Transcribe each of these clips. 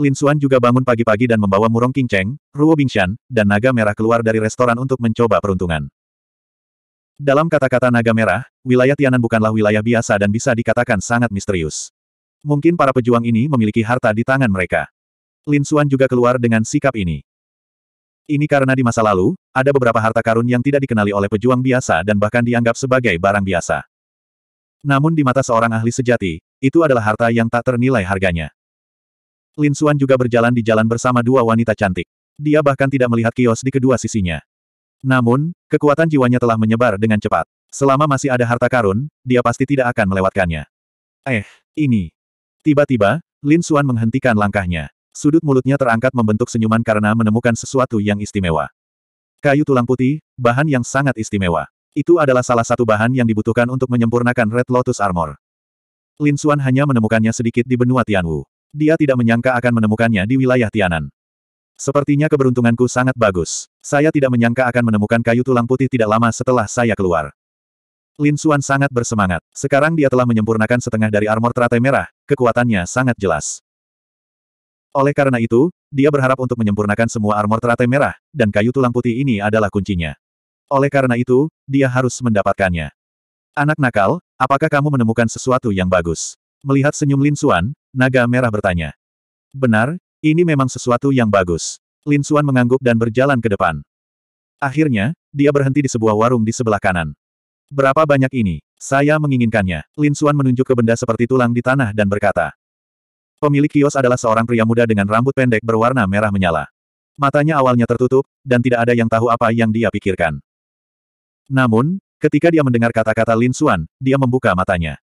Lin Xuan juga bangun pagi-pagi dan membawa Murong King Cheng, Ruo Bingshan, dan naga merah keluar dari restoran untuk mencoba peruntungan. Dalam kata-kata naga merah, wilayah Tianan bukanlah wilayah biasa dan bisa dikatakan sangat misterius. Mungkin para pejuang ini memiliki harta di tangan mereka. Lin Xuan juga keluar dengan sikap ini. Ini karena di masa lalu, ada beberapa harta karun yang tidak dikenali oleh pejuang biasa dan bahkan dianggap sebagai barang biasa. Namun di mata seorang ahli sejati, itu adalah harta yang tak ternilai harganya. Lin Xuan juga berjalan di jalan bersama dua wanita cantik. Dia bahkan tidak melihat kios di kedua sisinya. Namun, kekuatan jiwanya telah menyebar dengan cepat. Selama masih ada harta karun, dia pasti tidak akan melewatkannya. Eh, ini. Tiba-tiba, Lin Xuan menghentikan langkahnya. Sudut mulutnya terangkat membentuk senyuman karena menemukan sesuatu yang istimewa. Kayu tulang putih, bahan yang sangat istimewa. Itu adalah salah satu bahan yang dibutuhkan untuk menyempurnakan Red Lotus Armor. Lin Xuan hanya menemukannya sedikit di benua Tianwu. Dia tidak menyangka akan menemukannya di wilayah Tianan. Sepertinya keberuntunganku sangat bagus. Saya tidak menyangka akan menemukan kayu tulang putih tidak lama setelah saya keluar. Lin Xuan sangat bersemangat. Sekarang dia telah menyempurnakan setengah dari armor teratai merah, kekuatannya sangat jelas. Oleh karena itu, dia berharap untuk menyempurnakan semua armor teratai merah, dan kayu tulang putih ini adalah kuncinya. Oleh karena itu, dia harus mendapatkannya. Anak nakal, apakah kamu menemukan sesuatu yang bagus? Melihat senyum Lin Xuan, naga merah bertanya. Benar, ini memang sesuatu yang bagus. Lin Xuan mengangguk dan berjalan ke depan. Akhirnya, dia berhenti di sebuah warung di sebelah kanan. Berapa banyak ini? Saya menginginkannya. Lin Xuan menunjuk ke benda seperti tulang di tanah dan berkata. Pemilik kios adalah seorang pria muda dengan rambut pendek berwarna merah menyala. Matanya awalnya tertutup, dan tidak ada yang tahu apa yang dia pikirkan. Namun, ketika dia mendengar kata-kata Lin Xuan, dia membuka matanya.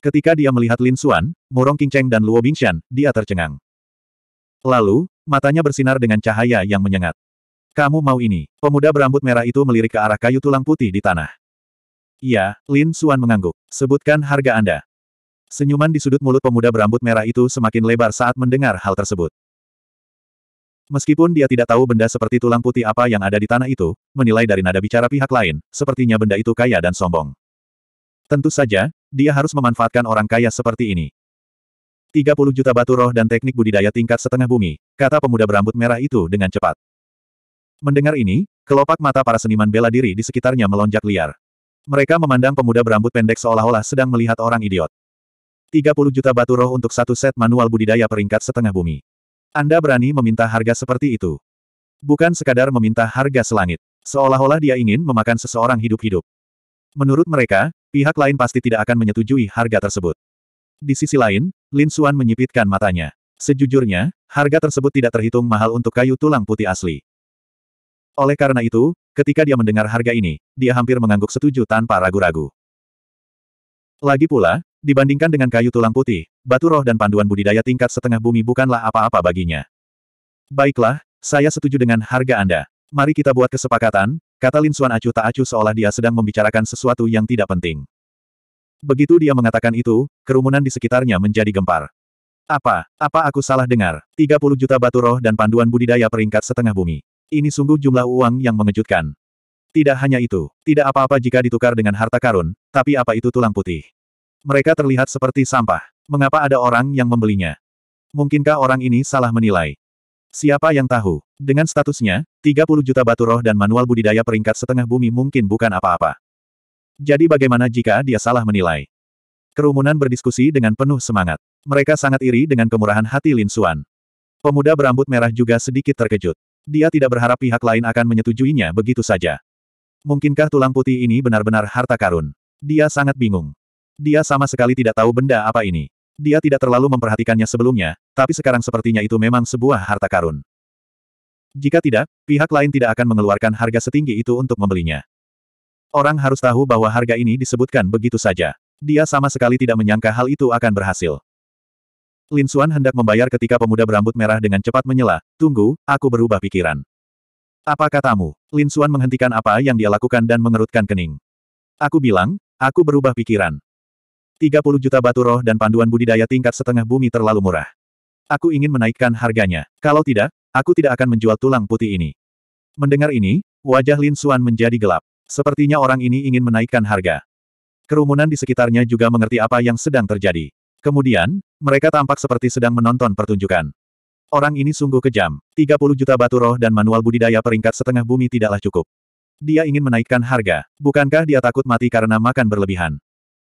Ketika dia melihat Lin Xuan, Murong Qingcheng dan Luo Bingshan, dia tercengang. Lalu, matanya bersinar dengan cahaya yang menyengat. Kamu mau ini? Pemuda berambut merah itu melirik ke arah kayu tulang putih di tanah. Iya, Lin Xuan mengangguk. Sebutkan harga Anda. Senyuman di sudut mulut pemuda berambut merah itu semakin lebar saat mendengar hal tersebut. Meskipun dia tidak tahu benda seperti tulang putih apa yang ada di tanah itu, menilai dari nada bicara pihak lain, sepertinya benda itu kaya dan sombong. Tentu saja, dia harus memanfaatkan orang kaya seperti ini. 30 juta batu roh dan teknik budidaya tingkat setengah bumi, kata pemuda berambut merah itu dengan cepat. Mendengar ini, kelopak mata para seniman bela diri di sekitarnya melonjak liar. Mereka memandang pemuda berambut pendek seolah-olah sedang melihat orang idiot. 30 juta batu roh untuk satu set manual budidaya peringkat setengah bumi. Anda berani meminta harga seperti itu. Bukan sekadar meminta harga selangit. Seolah-olah dia ingin memakan seseorang hidup-hidup. Menurut mereka, pihak lain pasti tidak akan menyetujui harga tersebut. Di sisi lain, Lin Xuan menyipitkan matanya. Sejujurnya, harga tersebut tidak terhitung mahal untuk kayu tulang putih asli. Oleh karena itu, ketika dia mendengar harga ini, dia hampir mengangguk setuju tanpa ragu-ragu. Lagi pula, dibandingkan dengan kayu tulang putih, batu roh dan panduan budidaya tingkat setengah bumi bukanlah apa-apa baginya. Baiklah, saya setuju dengan harga Anda. Mari kita buat kesepakatan, Kata Lin Suan acuh tak acuh seolah dia sedang membicarakan sesuatu yang tidak penting. Begitu dia mengatakan itu, kerumunan di sekitarnya menjadi gempar. Apa, apa aku salah dengar? 30 juta batu roh dan panduan budidaya peringkat setengah bumi. Ini sungguh jumlah uang yang mengejutkan. Tidak hanya itu, tidak apa-apa jika ditukar dengan harta karun, tapi apa itu tulang putih? Mereka terlihat seperti sampah. Mengapa ada orang yang membelinya? Mungkinkah orang ini salah menilai? Siapa yang tahu? Dengan statusnya, 30 juta batu roh dan manual budidaya peringkat setengah bumi mungkin bukan apa-apa. Jadi bagaimana jika dia salah menilai? Kerumunan berdiskusi dengan penuh semangat. Mereka sangat iri dengan kemurahan hati Lin Suan. Pemuda berambut merah juga sedikit terkejut. Dia tidak berharap pihak lain akan menyetujuinya begitu saja. Mungkinkah tulang putih ini benar-benar harta karun? Dia sangat bingung. Dia sama sekali tidak tahu benda apa ini. Dia tidak terlalu memperhatikannya sebelumnya, tapi sekarang sepertinya itu memang sebuah harta karun. Jika tidak, pihak lain tidak akan mengeluarkan harga setinggi itu untuk membelinya. Orang harus tahu bahwa harga ini disebutkan begitu saja. Dia sama sekali tidak menyangka hal itu akan berhasil. Lin Xuan hendak membayar ketika pemuda berambut merah dengan cepat menyela, Tunggu, aku berubah pikiran. Apa katamu? Lin Xuan menghentikan apa yang dia lakukan dan mengerutkan kening. Aku bilang, aku berubah pikiran. 30 juta batu roh dan panduan budidaya tingkat setengah bumi terlalu murah. Aku ingin menaikkan harganya. Kalau tidak, aku tidak akan menjual tulang putih ini. Mendengar ini, wajah Lin Suan menjadi gelap. Sepertinya orang ini ingin menaikkan harga. Kerumunan di sekitarnya juga mengerti apa yang sedang terjadi. Kemudian, mereka tampak seperti sedang menonton pertunjukan. Orang ini sungguh kejam. 30 juta batu roh dan manual budidaya peringkat setengah bumi tidaklah cukup. Dia ingin menaikkan harga. Bukankah dia takut mati karena makan berlebihan?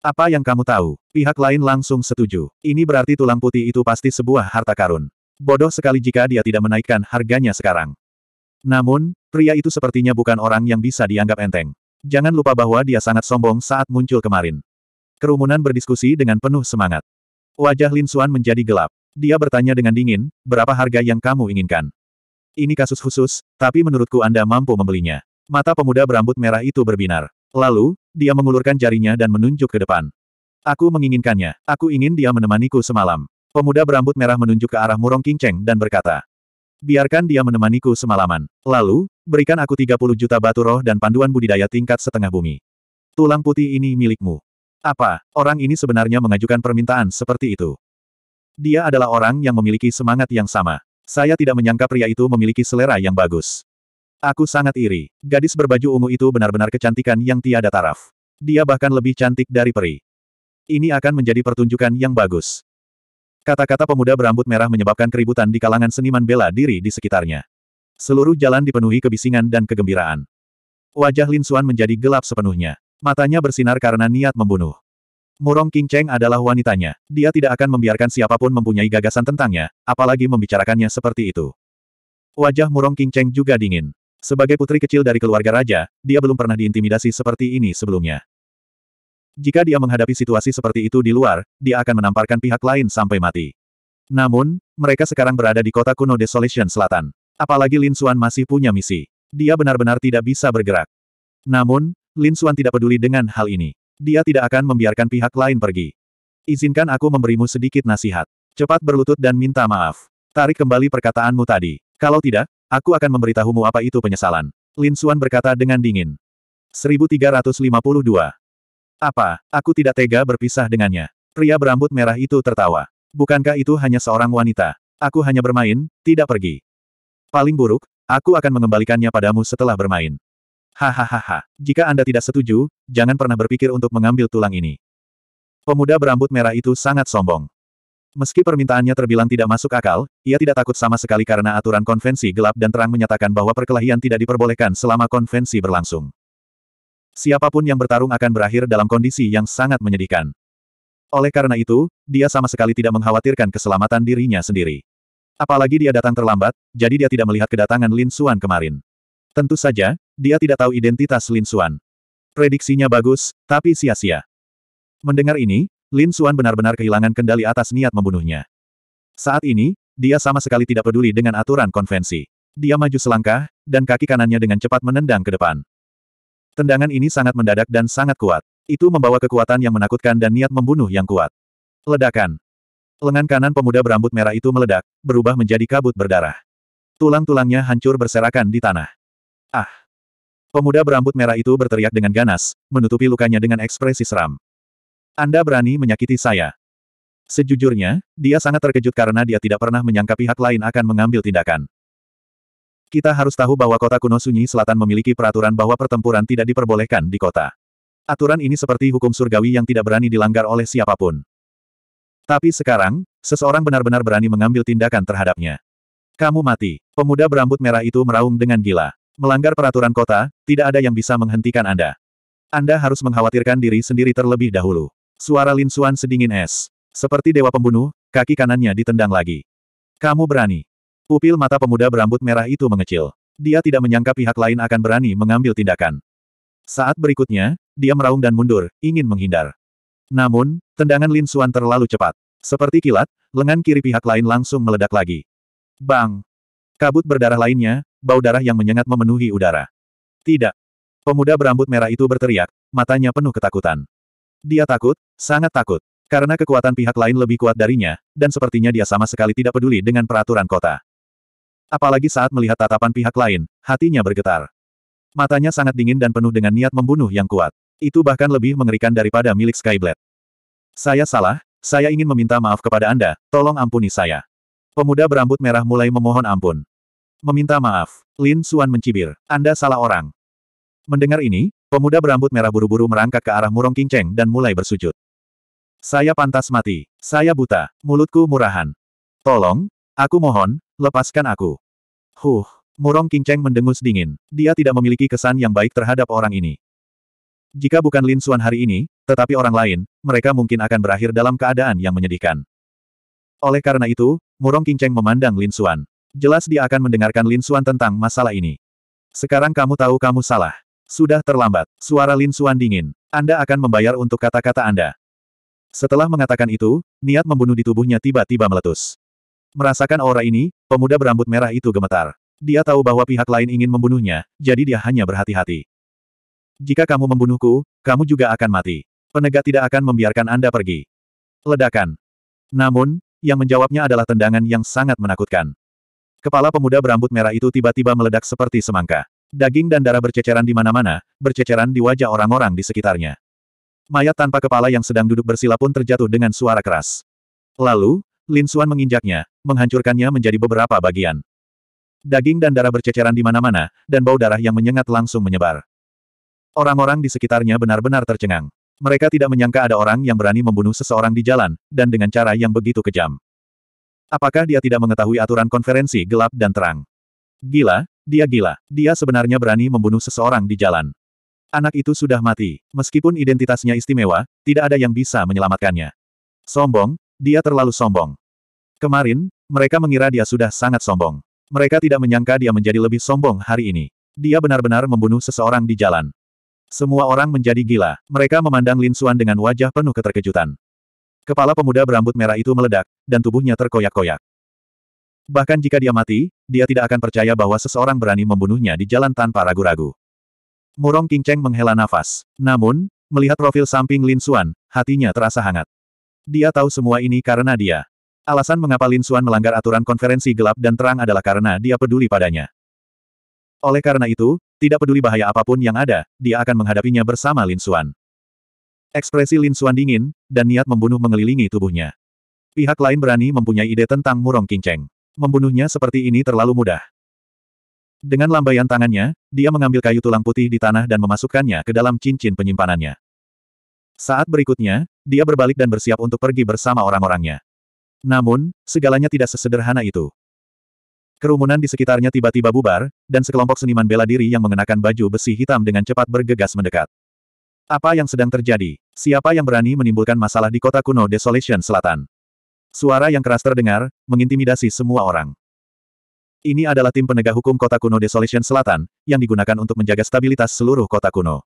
Apa yang kamu tahu? Pihak lain langsung setuju. Ini berarti tulang putih itu pasti sebuah harta karun. Bodoh sekali jika dia tidak menaikkan harganya sekarang. Namun, pria itu sepertinya bukan orang yang bisa dianggap enteng. Jangan lupa bahwa dia sangat sombong saat muncul kemarin. Kerumunan berdiskusi dengan penuh semangat. Wajah Lin Suan menjadi gelap. Dia bertanya dengan dingin, berapa harga yang kamu inginkan? Ini kasus khusus, tapi menurutku Anda mampu membelinya. Mata pemuda berambut merah itu berbinar. Lalu, dia mengulurkan jarinya dan menunjuk ke depan. Aku menginginkannya. Aku ingin dia menemaniku semalam. Pemuda berambut merah menunjuk ke arah Murong Kingcheng dan berkata. Biarkan dia menemaniku semalaman. Lalu, berikan aku 30 juta batu roh dan panduan budidaya tingkat setengah bumi. Tulang putih ini milikmu. Apa, orang ini sebenarnya mengajukan permintaan seperti itu? Dia adalah orang yang memiliki semangat yang sama. Saya tidak menyangka pria itu memiliki selera yang bagus. Aku sangat iri. Gadis berbaju ungu itu benar-benar kecantikan yang tiada taraf. Dia bahkan lebih cantik dari peri. Ini akan menjadi pertunjukan yang bagus. Kata-kata pemuda berambut merah menyebabkan keributan di kalangan seniman bela diri di sekitarnya. Seluruh jalan dipenuhi kebisingan dan kegembiraan. Wajah Lin Xuan menjadi gelap sepenuhnya. Matanya bersinar karena niat membunuh. Murong King Cheng adalah wanitanya. Dia tidak akan membiarkan siapapun mempunyai gagasan tentangnya, apalagi membicarakannya seperti itu. Wajah Murong King Cheng juga dingin. Sebagai putri kecil dari keluarga raja, dia belum pernah diintimidasi seperti ini sebelumnya. Jika dia menghadapi situasi seperti itu di luar, dia akan menamparkan pihak lain sampai mati. Namun, mereka sekarang berada di kota kuno Desolation Selatan. Apalagi Lin Suan masih punya misi. Dia benar-benar tidak bisa bergerak. Namun, Lin Suan tidak peduli dengan hal ini. Dia tidak akan membiarkan pihak lain pergi. Izinkan aku memberimu sedikit nasihat. Cepat berlutut dan minta maaf. Tarik kembali perkataanmu tadi. Kalau tidak, Aku akan memberitahumu apa itu penyesalan. Lin Suan berkata dengan dingin. 1352. Apa, aku tidak tega berpisah dengannya. Pria berambut merah itu tertawa. Bukankah itu hanya seorang wanita? Aku hanya bermain, tidak pergi. Paling buruk, aku akan mengembalikannya padamu setelah bermain. Hahaha, jika Anda tidak setuju, jangan pernah berpikir untuk mengambil tulang ini. Pemuda berambut merah itu sangat sombong. Meski permintaannya terbilang tidak masuk akal, ia tidak takut sama sekali karena aturan konvensi gelap dan terang menyatakan bahwa perkelahian tidak diperbolehkan selama konvensi berlangsung. Siapapun yang bertarung akan berakhir dalam kondisi yang sangat menyedihkan. Oleh karena itu, dia sama sekali tidak mengkhawatirkan keselamatan dirinya sendiri. Apalagi dia datang terlambat, jadi dia tidak melihat kedatangan Lin Suan kemarin. Tentu saja, dia tidak tahu identitas Lin Suan. Prediksinya bagus, tapi sia-sia. Mendengar ini, Lin Xuan benar-benar kehilangan kendali atas niat membunuhnya. Saat ini, dia sama sekali tidak peduli dengan aturan konvensi. Dia maju selangkah, dan kaki kanannya dengan cepat menendang ke depan. Tendangan ini sangat mendadak dan sangat kuat. Itu membawa kekuatan yang menakutkan dan niat membunuh yang kuat. Ledakan. Lengan kanan pemuda berambut merah itu meledak, berubah menjadi kabut berdarah. Tulang-tulangnya hancur berserakan di tanah. Ah! Pemuda berambut merah itu berteriak dengan ganas, menutupi lukanya dengan ekspresi seram. Anda berani menyakiti saya. Sejujurnya, dia sangat terkejut karena dia tidak pernah menyangka pihak lain akan mengambil tindakan. Kita harus tahu bahwa kota kuno Sunyi Selatan memiliki peraturan bahwa pertempuran tidak diperbolehkan di kota. Aturan ini seperti hukum surgawi yang tidak berani dilanggar oleh siapapun. Tapi sekarang, seseorang benar-benar berani mengambil tindakan terhadapnya. Kamu mati. Pemuda berambut merah itu meraung dengan gila. Melanggar peraturan kota, tidak ada yang bisa menghentikan Anda. Anda harus mengkhawatirkan diri sendiri terlebih dahulu. Suara Lin Suan sedingin es. Seperti dewa pembunuh, kaki kanannya ditendang lagi. Kamu berani. Pupil mata pemuda berambut merah itu mengecil. Dia tidak menyangka pihak lain akan berani mengambil tindakan. Saat berikutnya, dia meraung dan mundur, ingin menghindar. Namun, tendangan Lin Suan terlalu cepat. Seperti kilat, lengan kiri pihak lain langsung meledak lagi. Bang! Kabut berdarah lainnya, bau darah yang menyengat memenuhi udara. Tidak. Pemuda berambut merah itu berteriak, matanya penuh ketakutan. Dia takut, sangat takut. Karena kekuatan pihak lain lebih kuat darinya, dan sepertinya dia sama sekali tidak peduli dengan peraturan kota. Apalagi saat melihat tatapan pihak lain, hatinya bergetar. Matanya sangat dingin dan penuh dengan niat membunuh yang kuat. Itu bahkan lebih mengerikan daripada milik Skyblade. Saya salah, saya ingin meminta maaf kepada Anda, tolong ampuni saya. Pemuda berambut merah mulai memohon ampun. Meminta maaf, Lin Suan mencibir, Anda salah orang. Mendengar ini, Pemuda berambut merah buru-buru merangkak ke arah Murong Kingceng dan mulai bersujud. Saya pantas mati. Saya buta. Mulutku murahan. Tolong, aku mohon, lepaskan aku. Huh, Murong Kingceng mendengus dingin. Dia tidak memiliki kesan yang baik terhadap orang ini. Jika bukan Lin Xuan hari ini, tetapi orang lain, mereka mungkin akan berakhir dalam keadaan yang menyedihkan. Oleh karena itu, Murong Kingceng memandang Lin Xuan. Jelas dia akan mendengarkan Lin Xuan tentang masalah ini. Sekarang kamu tahu kamu salah. Sudah terlambat. Suara Lin Suan dingin. Anda akan membayar untuk kata-kata Anda. Setelah mengatakan itu, niat membunuh di tubuhnya tiba-tiba meletus. Merasakan aura ini, pemuda berambut merah itu gemetar. Dia tahu bahwa pihak lain ingin membunuhnya, jadi dia hanya berhati-hati. Jika kamu membunuhku, kamu juga akan mati. Penegak tidak akan membiarkan Anda pergi. Ledakan. Namun, yang menjawabnya adalah tendangan yang sangat menakutkan. Kepala pemuda berambut merah itu tiba-tiba meledak seperti semangka. Daging dan darah berceceran di mana-mana, berceceran di wajah orang-orang di sekitarnya. Mayat tanpa kepala yang sedang duduk bersila pun terjatuh dengan suara keras. Lalu, Lin Xuan menginjaknya, menghancurkannya menjadi beberapa bagian. Daging dan darah berceceran di mana-mana, dan bau darah yang menyengat langsung menyebar. Orang-orang di sekitarnya benar-benar tercengang. Mereka tidak menyangka ada orang yang berani membunuh seseorang di jalan, dan dengan cara yang begitu kejam. Apakah dia tidak mengetahui aturan konferensi gelap dan terang? Gila, dia gila. Dia sebenarnya berani membunuh seseorang di jalan. Anak itu sudah mati. Meskipun identitasnya istimewa, tidak ada yang bisa menyelamatkannya. Sombong, dia terlalu sombong. Kemarin, mereka mengira dia sudah sangat sombong. Mereka tidak menyangka dia menjadi lebih sombong hari ini. Dia benar-benar membunuh seseorang di jalan. Semua orang menjadi gila. Mereka memandang Lin Xuan dengan wajah penuh keterkejutan. Kepala pemuda berambut merah itu meledak, dan tubuhnya terkoyak-koyak. Bahkan jika dia mati, dia tidak akan percaya bahwa seseorang berani membunuhnya di jalan tanpa ragu-ragu. Murong Cheng menghela nafas. Namun, melihat profil samping Lin Xuan, hatinya terasa hangat. Dia tahu semua ini karena dia. Alasan mengapa Lin Xuan melanggar aturan konferensi gelap dan terang adalah karena dia peduli padanya. Oleh karena itu, tidak peduli bahaya apapun yang ada, dia akan menghadapinya bersama Lin Xuan. Ekspresi Lin Xuan dingin, dan niat membunuh mengelilingi tubuhnya. Pihak lain berani mempunyai ide tentang Murong Cheng membunuhnya seperti ini terlalu mudah. Dengan lambaian tangannya, dia mengambil kayu tulang putih di tanah dan memasukkannya ke dalam cincin penyimpanannya. Saat berikutnya, dia berbalik dan bersiap untuk pergi bersama orang-orangnya. Namun, segalanya tidak sesederhana itu. Kerumunan di sekitarnya tiba-tiba bubar, dan sekelompok seniman bela diri yang mengenakan baju besi hitam dengan cepat bergegas mendekat. Apa yang sedang terjadi? Siapa yang berani menimbulkan masalah di kota kuno Desolation Selatan? Suara yang keras terdengar, mengintimidasi semua orang. Ini adalah tim penegak hukum kota kuno Desolation Selatan, yang digunakan untuk menjaga stabilitas seluruh kota kuno.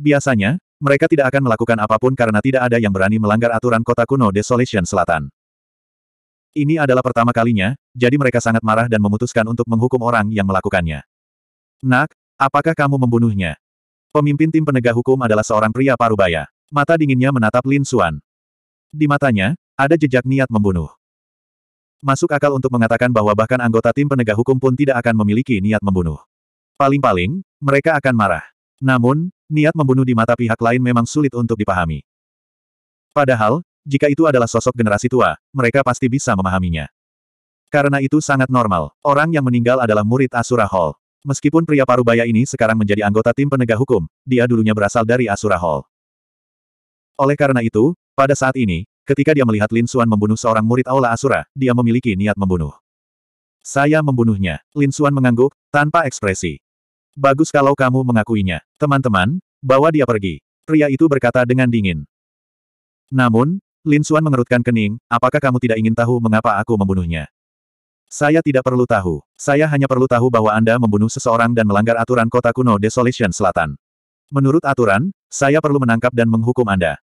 Biasanya, mereka tidak akan melakukan apapun karena tidak ada yang berani melanggar aturan kota kuno Desolation Selatan. Ini adalah pertama kalinya, jadi mereka sangat marah dan memutuskan untuk menghukum orang yang melakukannya. Nak, apakah kamu membunuhnya? Pemimpin tim penegak hukum adalah seorang pria parubaya. Mata dinginnya menatap Lin Xuan. Di matanya, ada jejak niat membunuh. Masuk akal untuk mengatakan bahwa bahkan anggota tim penegak hukum pun tidak akan memiliki niat membunuh. Paling-paling, mereka akan marah. Namun, niat membunuh di mata pihak lain memang sulit untuk dipahami. Padahal, jika itu adalah sosok generasi tua, mereka pasti bisa memahaminya. Karena itu sangat normal, orang yang meninggal adalah murid Asura Hall. Meskipun pria parubaya ini sekarang menjadi anggota tim penegak hukum, dia dulunya berasal dari Asura Hall. Oleh karena itu, pada saat ini, Ketika dia melihat Lin Xuan membunuh seorang murid Aula Asura, dia memiliki niat membunuh. Saya membunuhnya. Lin Xuan mengangguk, tanpa ekspresi. Bagus kalau kamu mengakuinya. Teman-teman, bawa dia pergi. Pria itu berkata dengan dingin. Namun, Lin Xuan mengerutkan kening, apakah kamu tidak ingin tahu mengapa aku membunuhnya? Saya tidak perlu tahu. Saya hanya perlu tahu bahwa Anda membunuh seseorang dan melanggar aturan kota kuno Desolation Selatan. Menurut aturan, saya perlu menangkap dan menghukum Anda.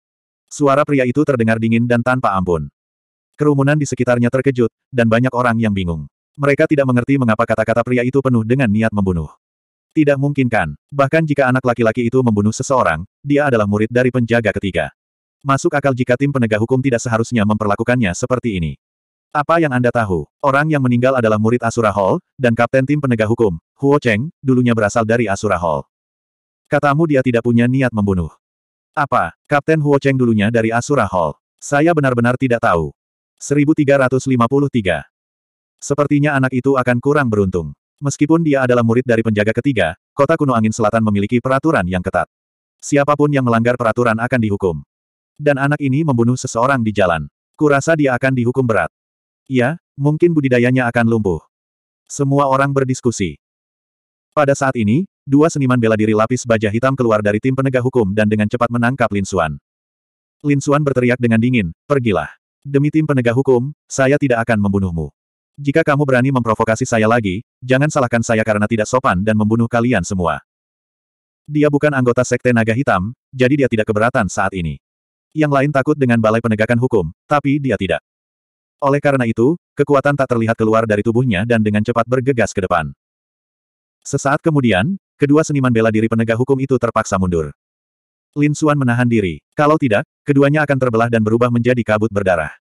Suara pria itu terdengar dingin dan tanpa ampun. Kerumunan di sekitarnya terkejut, dan banyak orang yang bingung. Mereka tidak mengerti mengapa kata-kata pria itu penuh dengan niat membunuh. Tidak mungkin kan, bahkan jika anak laki-laki itu membunuh seseorang, dia adalah murid dari penjaga ketiga. Masuk akal jika tim penegak hukum tidak seharusnya memperlakukannya seperti ini. Apa yang Anda tahu? Orang yang meninggal adalah murid Asura Hall, dan kapten tim penegak hukum, Huo Cheng, dulunya berasal dari Asura Hall. Katamu dia tidak punya niat membunuh. Apa, Kapten Huo Cheng dulunya dari Asura Hall? Saya benar-benar tidak tahu. 1353. Sepertinya anak itu akan kurang beruntung. Meskipun dia adalah murid dari penjaga ketiga, kota kuno angin selatan memiliki peraturan yang ketat. Siapapun yang melanggar peraturan akan dihukum. Dan anak ini membunuh seseorang di jalan. Kurasa dia akan dihukum berat. Ya, mungkin budidayanya akan lumpuh. Semua orang berdiskusi. Pada saat ini, dua seniman bela diri lapis baja hitam keluar dari tim penegak hukum dan dengan cepat menangkap Lin Xuan. Lin Xuan berteriak dengan dingin, pergilah. Demi tim penegak hukum, saya tidak akan membunuhmu. Jika kamu berani memprovokasi saya lagi, jangan salahkan saya karena tidak sopan dan membunuh kalian semua. Dia bukan anggota Sekte Naga Hitam, jadi dia tidak keberatan saat ini. Yang lain takut dengan balai penegakan hukum, tapi dia tidak. Oleh karena itu, kekuatan tak terlihat keluar dari tubuhnya dan dengan cepat bergegas ke depan. Sesaat kemudian, kedua seniman bela diri penegak hukum itu terpaksa mundur. Lin Suan menahan diri. Kalau tidak, keduanya akan terbelah dan berubah menjadi kabut berdarah.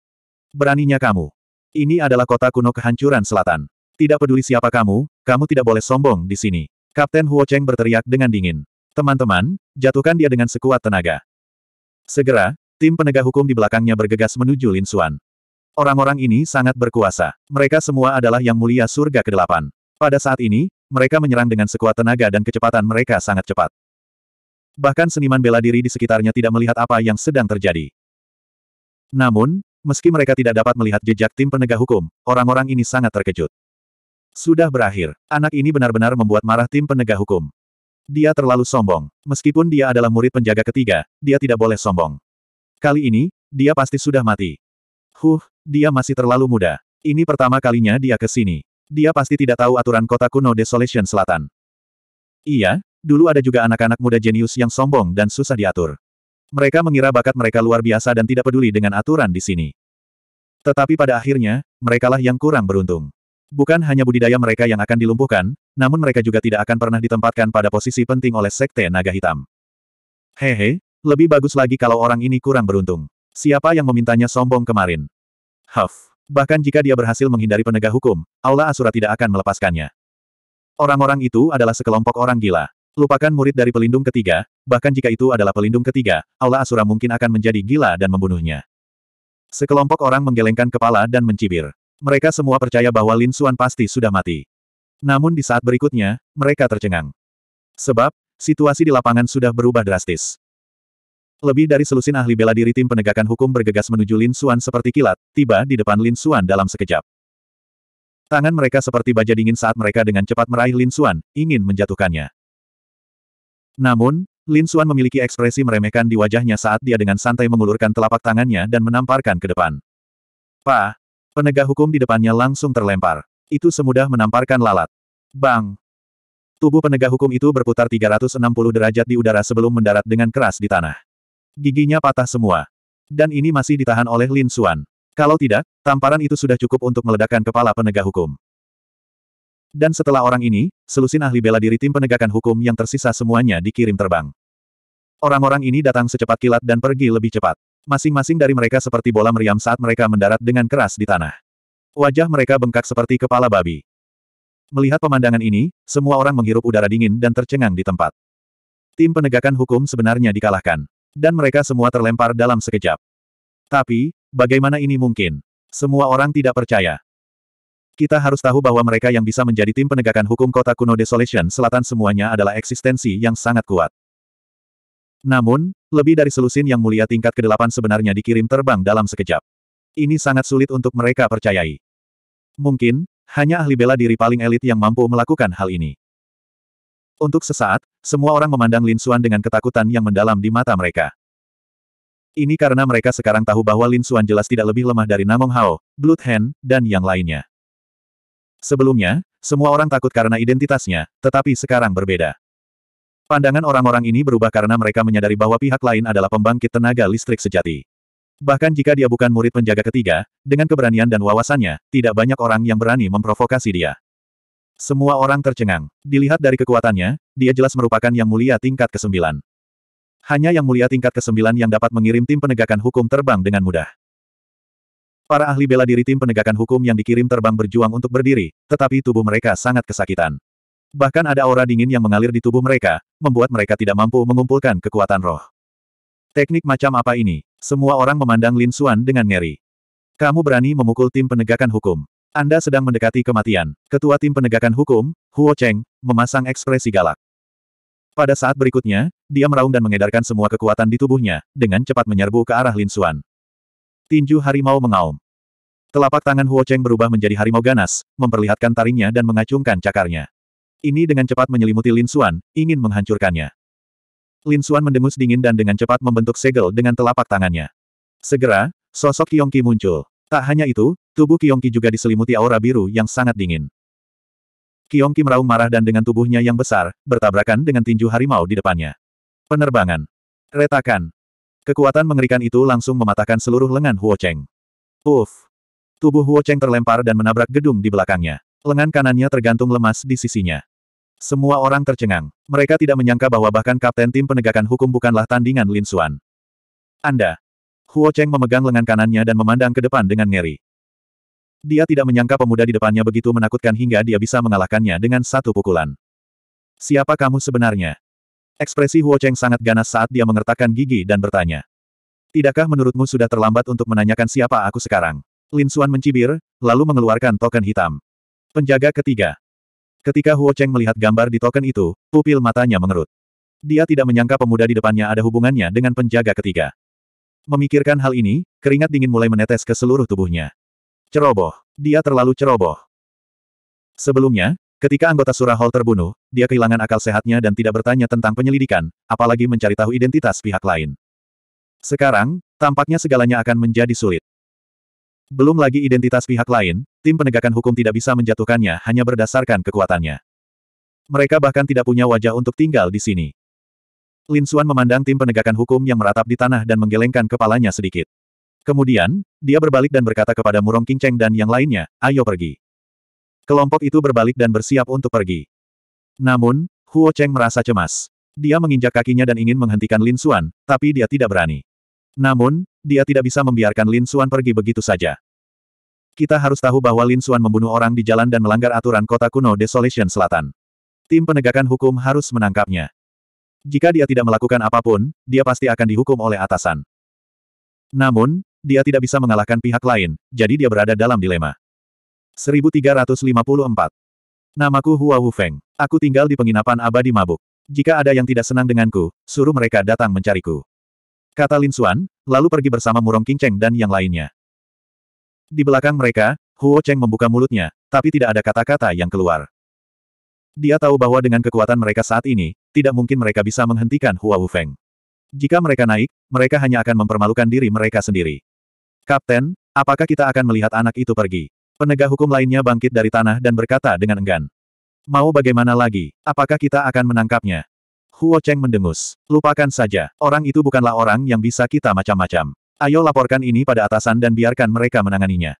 Beraninya kamu. Ini adalah kota kuno kehancuran selatan. Tidak peduli siapa kamu, kamu tidak boleh sombong di sini. Kapten Huo Cheng berteriak dengan dingin. Teman-teman, jatuhkan dia dengan sekuat tenaga. Segera, tim penegak hukum di belakangnya bergegas menuju Lin Suan. Orang-orang ini sangat berkuasa. Mereka semua adalah yang mulia surga ke-8. Pada saat ini, mereka menyerang dengan sekuat tenaga dan kecepatan mereka sangat cepat. Bahkan seniman bela diri di sekitarnya tidak melihat apa yang sedang terjadi. Namun, meski mereka tidak dapat melihat jejak tim penegak hukum, orang-orang ini sangat terkejut. Sudah berakhir, anak ini benar-benar membuat marah tim penegak hukum. Dia terlalu sombong. Meskipun dia adalah murid penjaga ketiga, dia tidak boleh sombong. Kali ini, dia pasti sudah mati. Huh, dia masih terlalu muda. Ini pertama kalinya dia ke sini. Dia pasti tidak tahu aturan kota kuno Desolation Selatan. Iya, dulu ada juga anak-anak muda jenius yang sombong dan susah diatur. Mereka mengira bakat mereka luar biasa dan tidak peduli dengan aturan di sini. Tetapi pada akhirnya, merekalah yang kurang beruntung. Bukan hanya budidaya mereka yang akan dilumpuhkan, namun mereka juga tidak akan pernah ditempatkan pada posisi penting oleh Sekte Naga Hitam. Hehe, lebih bagus lagi kalau orang ini kurang beruntung. Siapa yang memintanya sombong kemarin? Huff. Bahkan jika dia berhasil menghindari penegak hukum, Aula Asura tidak akan melepaskannya. Orang-orang itu adalah sekelompok orang gila. Lupakan murid dari pelindung ketiga, bahkan jika itu adalah pelindung ketiga, Aula Asura mungkin akan menjadi gila dan membunuhnya. Sekelompok orang menggelengkan kepala dan mencibir. Mereka semua percaya bahwa Lin Suan pasti sudah mati. Namun di saat berikutnya, mereka tercengang. Sebab, situasi di lapangan sudah berubah drastis. Lebih dari selusin ahli bela diri tim penegakan hukum bergegas menuju Lin Suan seperti kilat, tiba di depan Lin Suan dalam sekejap. Tangan mereka seperti baja dingin saat mereka dengan cepat meraih Lin Suan, ingin menjatuhkannya. Namun, Lin Suan memiliki ekspresi meremehkan di wajahnya saat dia dengan santai mengulurkan telapak tangannya dan menamparkan ke depan. Pa! Penegak hukum di depannya langsung terlempar. Itu semudah menamparkan lalat. Bang! Tubuh penegak hukum itu berputar 360 derajat di udara sebelum mendarat dengan keras di tanah. Giginya patah semua. Dan ini masih ditahan oleh Lin Xuan. Kalau tidak, tamparan itu sudah cukup untuk meledakkan kepala penegak hukum. Dan setelah orang ini, selusin ahli bela diri tim penegakan hukum yang tersisa semuanya dikirim terbang. Orang-orang ini datang secepat kilat dan pergi lebih cepat. Masing-masing dari mereka seperti bola meriam saat mereka mendarat dengan keras di tanah. Wajah mereka bengkak seperti kepala babi. Melihat pemandangan ini, semua orang menghirup udara dingin dan tercengang di tempat. Tim penegakan hukum sebenarnya dikalahkan. Dan mereka semua terlempar dalam sekejap. Tapi, bagaimana ini mungkin? Semua orang tidak percaya. Kita harus tahu bahwa mereka yang bisa menjadi tim penegakan hukum kota kuno Desolation Selatan semuanya adalah eksistensi yang sangat kuat. Namun, lebih dari selusin yang mulia tingkat ke-8 sebenarnya dikirim terbang dalam sekejap. Ini sangat sulit untuk mereka percayai. Mungkin, hanya ahli bela diri paling elit yang mampu melakukan hal ini. Untuk sesaat, semua orang memandang Lin Xuan dengan ketakutan yang mendalam di mata mereka. Ini karena mereka sekarang tahu bahwa Lin Xuan jelas tidak lebih lemah dari Namong Hao, Blood Hand, dan yang lainnya. Sebelumnya, semua orang takut karena identitasnya, tetapi sekarang berbeda. Pandangan orang-orang ini berubah karena mereka menyadari bahwa pihak lain adalah pembangkit tenaga listrik sejati. Bahkan jika dia bukan murid penjaga ketiga, dengan keberanian dan wawasannya, tidak banyak orang yang berani memprovokasi dia. Semua orang tercengang. Dilihat dari kekuatannya, dia jelas merupakan yang mulia tingkat ke-9. Hanya yang mulia tingkat ke-9 yang dapat mengirim tim penegakan hukum terbang dengan mudah. Para ahli bela diri tim penegakan hukum yang dikirim terbang berjuang untuk berdiri, tetapi tubuh mereka sangat kesakitan. Bahkan ada aura dingin yang mengalir di tubuh mereka, membuat mereka tidak mampu mengumpulkan kekuatan roh. Teknik macam apa ini? Semua orang memandang Lin Xuan dengan ngeri. Kamu berani memukul tim penegakan hukum. Anda sedang mendekati kematian. Ketua Tim Penegakan Hukum, Huo Cheng, memasang ekspresi galak. Pada saat berikutnya, dia meraung dan mengedarkan semua kekuatan di tubuhnya, dengan cepat menyerbu ke arah Lin Xuan. Tinju harimau mengaum. Telapak tangan Huo Cheng berubah menjadi harimau ganas, memperlihatkan taringnya dan mengacungkan cakarnya. Ini dengan cepat menyelimuti Lin Xuan, ingin menghancurkannya. Lin Xuan mendengus dingin dan dengan cepat membentuk segel dengan telapak tangannya. Segera, sosok Qi muncul. Tak hanya itu, tubuh Kiongki juga diselimuti aura biru yang sangat dingin. Kiongki meraung marah dan dengan tubuhnya yang besar, bertabrakan dengan tinju harimau di depannya. Penerbangan. Retakan. Kekuatan mengerikan itu langsung mematahkan seluruh lengan Huo Cheng. Uff. Tubuh Huo Cheng terlempar dan menabrak gedung di belakangnya. Lengan kanannya tergantung lemas di sisinya. Semua orang tercengang. Mereka tidak menyangka bahwa bahkan kapten tim penegakan hukum bukanlah tandingan Lin Xuan. Anda, Huo Cheng memegang lengan kanannya dan memandang ke depan dengan ngeri. Dia tidak menyangka pemuda di depannya begitu menakutkan hingga dia bisa mengalahkannya dengan satu pukulan. Siapa kamu sebenarnya? Ekspresi Huo Cheng sangat ganas saat dia mengertakkan gigi dan bertanya. Tidakkah menurutmu sudah terlambat untuk menanyakan siapa aku sekarang? Lin Xuan mencibir, lalu mengeluarkan token hitam. Penjaga ketiga. Ketika Huo Cheng melihat gambar di token itu, pupil matanya mengerut. Dia tidak menyangka pemuda di depannya ada hubungannya dengan penjaga ketiga. Memikirkan hal ini, keringat dingin mulai menetes ke seluruh tubuhnya. Ceroboh. Dia terlalu ceroboh. Sebelumnya, ketika anggota Surah Hall terbunuh, dia kehilangan akal sehatnya dan tidak bertanya tentang penyelidikan, apalagi mencari tahu identitas pihak lain. Sekarang, tampaknya segalanya akan menjadi sulit. Belum lagi identitas pihak lain, tim penegakan hukum tidak bisa menjatuhkannya hanya berdasarkan kekuatannya. Mereka bahkan tidak punya wajah untuk tinggal di sini. Lin Suan memandang tim penegakan hukum yang meratap di tanah dan menggelengkan kepalanya sedikit. Kemudian, dia berbalik dan berkata kepada Murong Qingcheng dan yang lainnya, ayo pergi. Kelompok itu berbalik dan bersiap untuk pergi. Namun, Huo Cheng merasa cemas. Dia menginjak kakinya dan ingin menghentikan Lin Suan, tapi dia tidak berani. Namun, dia tidak bisa membiarkan Lin Suan pergi begitu saja. Kita harus tahu bahwa Lin Suan membunuh orang di jalan dan melanggar aturan kota kuno Desolation Selatan. Tim penegakan hukum harus menangkapnya. Jika dia tidak melakukan apapun, dia pasti akan dihukum oleh atasan. Namun, dia tidak bisa mengalahkan pihak lain, jadi dia berada dalam dilema. 1354. Namaku Hua Feng. Aku tinggal di penginapan abadi mabuk. Jika ada yang tidak senang denganku, suruh mereka datang mencariku. Kata Lin Xuan, lalu pergi bersama Murong Qingcheng dan yang lainnya. Di belakang mereka, Huo Cheng membuka mulutnya, tapi tidak ada kata-kata yang keluar. Dia tahu bahwa dengan kekuatan mereka saat ini, tidak mungkin mereka bisa menghentikan Hua Wufeng. Jika mereka naik, mereka hanya akan mempermalukan diri mereka sendiri. Kapten, apakah kita akan melihat anak itu pergi? Penegak hukum lainnya bangkit dari tanah dan berkata dengan enggan. Mau bagaimana lagi, apakah kita akan menangkapnya? Huo Cheng mendengus. Lupakan saja, orang itu bukanlah orang yang bisa kita macam-macam. Ayo laporkan ini pada atasan dan biarkan mereka menanganinya.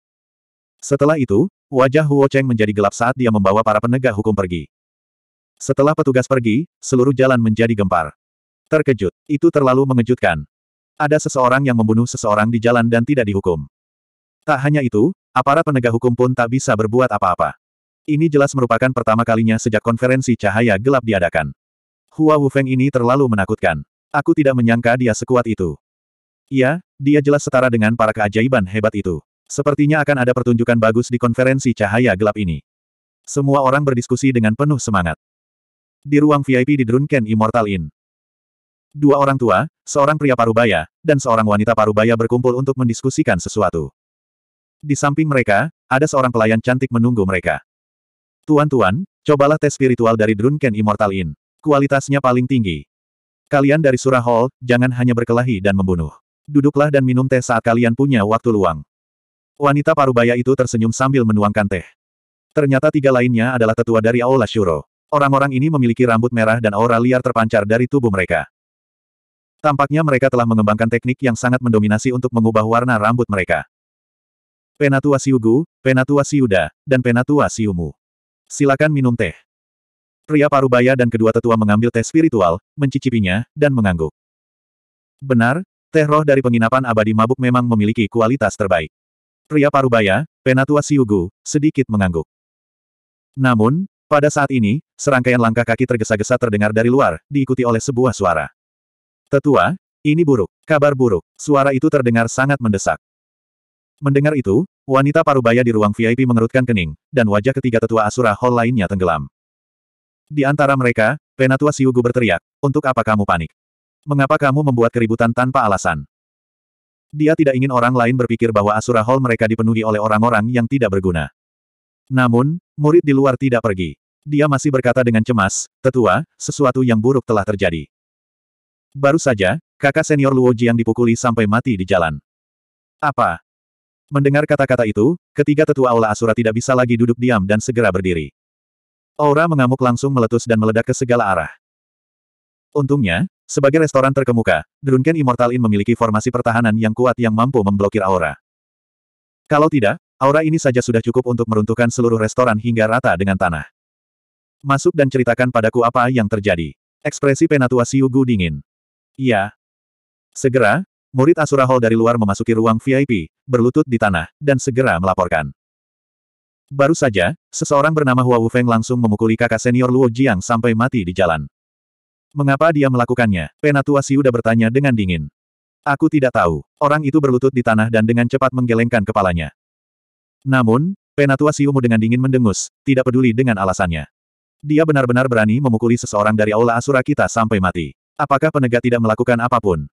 Setelah itu, wajah Huo Cheng menjadi gelap saat dia membawa para penegak hukum pergi. Setelah petugas pergi, seluruh jalan menjadi gempar. Terkejut, itu terlalu mengejutkan. Ada seseorang yang membunuh seseorang di jalan dan tidak dihukum. Tak hanya itu, aparat penegak hukum pun tak bisa berbuat apa-apa. Ini jelas merupakan pertama kalinya sejak konferensi cahaya gelap diadakan. Hua Wufeng ini terlalu menakutkan. Aku tidak menyangka dia sekuat itu. Iya, dia jelas setara dengan para keajaiban hebat itu. Sepertinya akan ada pertunjukan bagus di konferensi cahaya gelap ini. Semua orang berdiskusi dengan penuh semangat di ruang VIP di Drunken Immortal Inn. Dua orang tua, seorang pria parubaya, dan seorang wanita parubaya berkumpul untuk mendiskusikan sesuatu. Di samping mereka, ada seorang pelayan cantik menunggu mereka. Tuan-tuan, cobalah tes spiritual dari Drunken Immortal Inn. Kualitasnya paling tinggi. Kalian dari Surah Hall, jangan hanya berkelahi dan membunuh. Duduklah dan minum teh saat kalian punya waktu luang. Wanita parubaya itu tersenyum sambil menuangkan teh. Ternyata tiga lainnya adalah tetua dari Aula Shuro. Orang-orang ini memiliki rambut merah dan aura liar terpancar dari tubuh mereka. Tampaknya mereka telah mengembangkan teknik yang sangat mendominasi untuk mengubah warna rambut mereka. Penatua Siugu, Penatua Siuda, dan Penatua Siumu. Silakan minum teh. Pria parubaya dan kedua tetua mengambil teh spiritual, mencicipinya, dan mengangguk. Benar, teh roh dari penginapan abadi mabuk memang memiliki kualitas terbaik. Pria parubaya, Penatua Siugu, sedikit mengangguk. Namun, pada saat ini, serangkaian langkah kaki tergesa-gesa terdengar dari luar, diikuti oleh sebuah suara. Tetua, ini buruk, kabar buruk, suara itu terdengar sangat mendesak. Mendengar itu, wanita parubaya di ruang VIP mengerutkan kening, dan wajah ketiga tetua Asura Hall lainnya tenggelam. Di antara mereka, Penatua Siugu berteriak, untuk apa kamu panik? Mengapa kamu membuat keributan tanpa alasan? Dia tidak ingin orang lain berpikir bahwa Asura Hall mereka dipenuhi oleh orang-orang yang tidak berguna. Namun, Murid di luar tidak pergi. Dia masih berkata dengan cemas, tetua, sesuatu yang buruk telah terjadi. Baru saja, kakak senior Luo Jiang dipukuli sampai mati di jalan. Apa? Mendengar kata-kata itu, ketiga tetua aula Asura tidak bisa lagi duduk diam dan segera berdiri. Aura mengamuk langsung meletus dan meledak ke segala arah. Untungnya, sebagai restoran terkemuka, Drunken Immortal Inn memiliki formasi pertahanan yang kuat yang mampu memblokir aura. Kalau tidak, Aura ini saja sudah cukup untuk meruntuhkan seluruh restoran hingga rata dengan tanah. Masuk dan ceritakan padaku apa yang terjadi. Ekspresi penatua Siu Gu dingin. Iya. Segera, murid Asura Hall dari luar memasuki ruang VIP, berlutut di tanah, dan segera melaporkan. Baru saja, seseorang bernama Hua Wufeng langsung memukuli kakak senior Luo Jiang sampai mati di jalan. Mengapa dia melakukannya? Penatua Siu Siuda bertanya dengan dingin. Aku tidak tahu. Orang itu berlutut di tanah dan dengan cepat menggelengkan kepalanya. Namun, Penatua Siumu dengan dingin mendengus, tidak peduli dengan alasannya. Dia benar-benar berani memukuli seseorang dari Aula Asura kita sampai mati. Apakah penegak tidak melakukan apapun?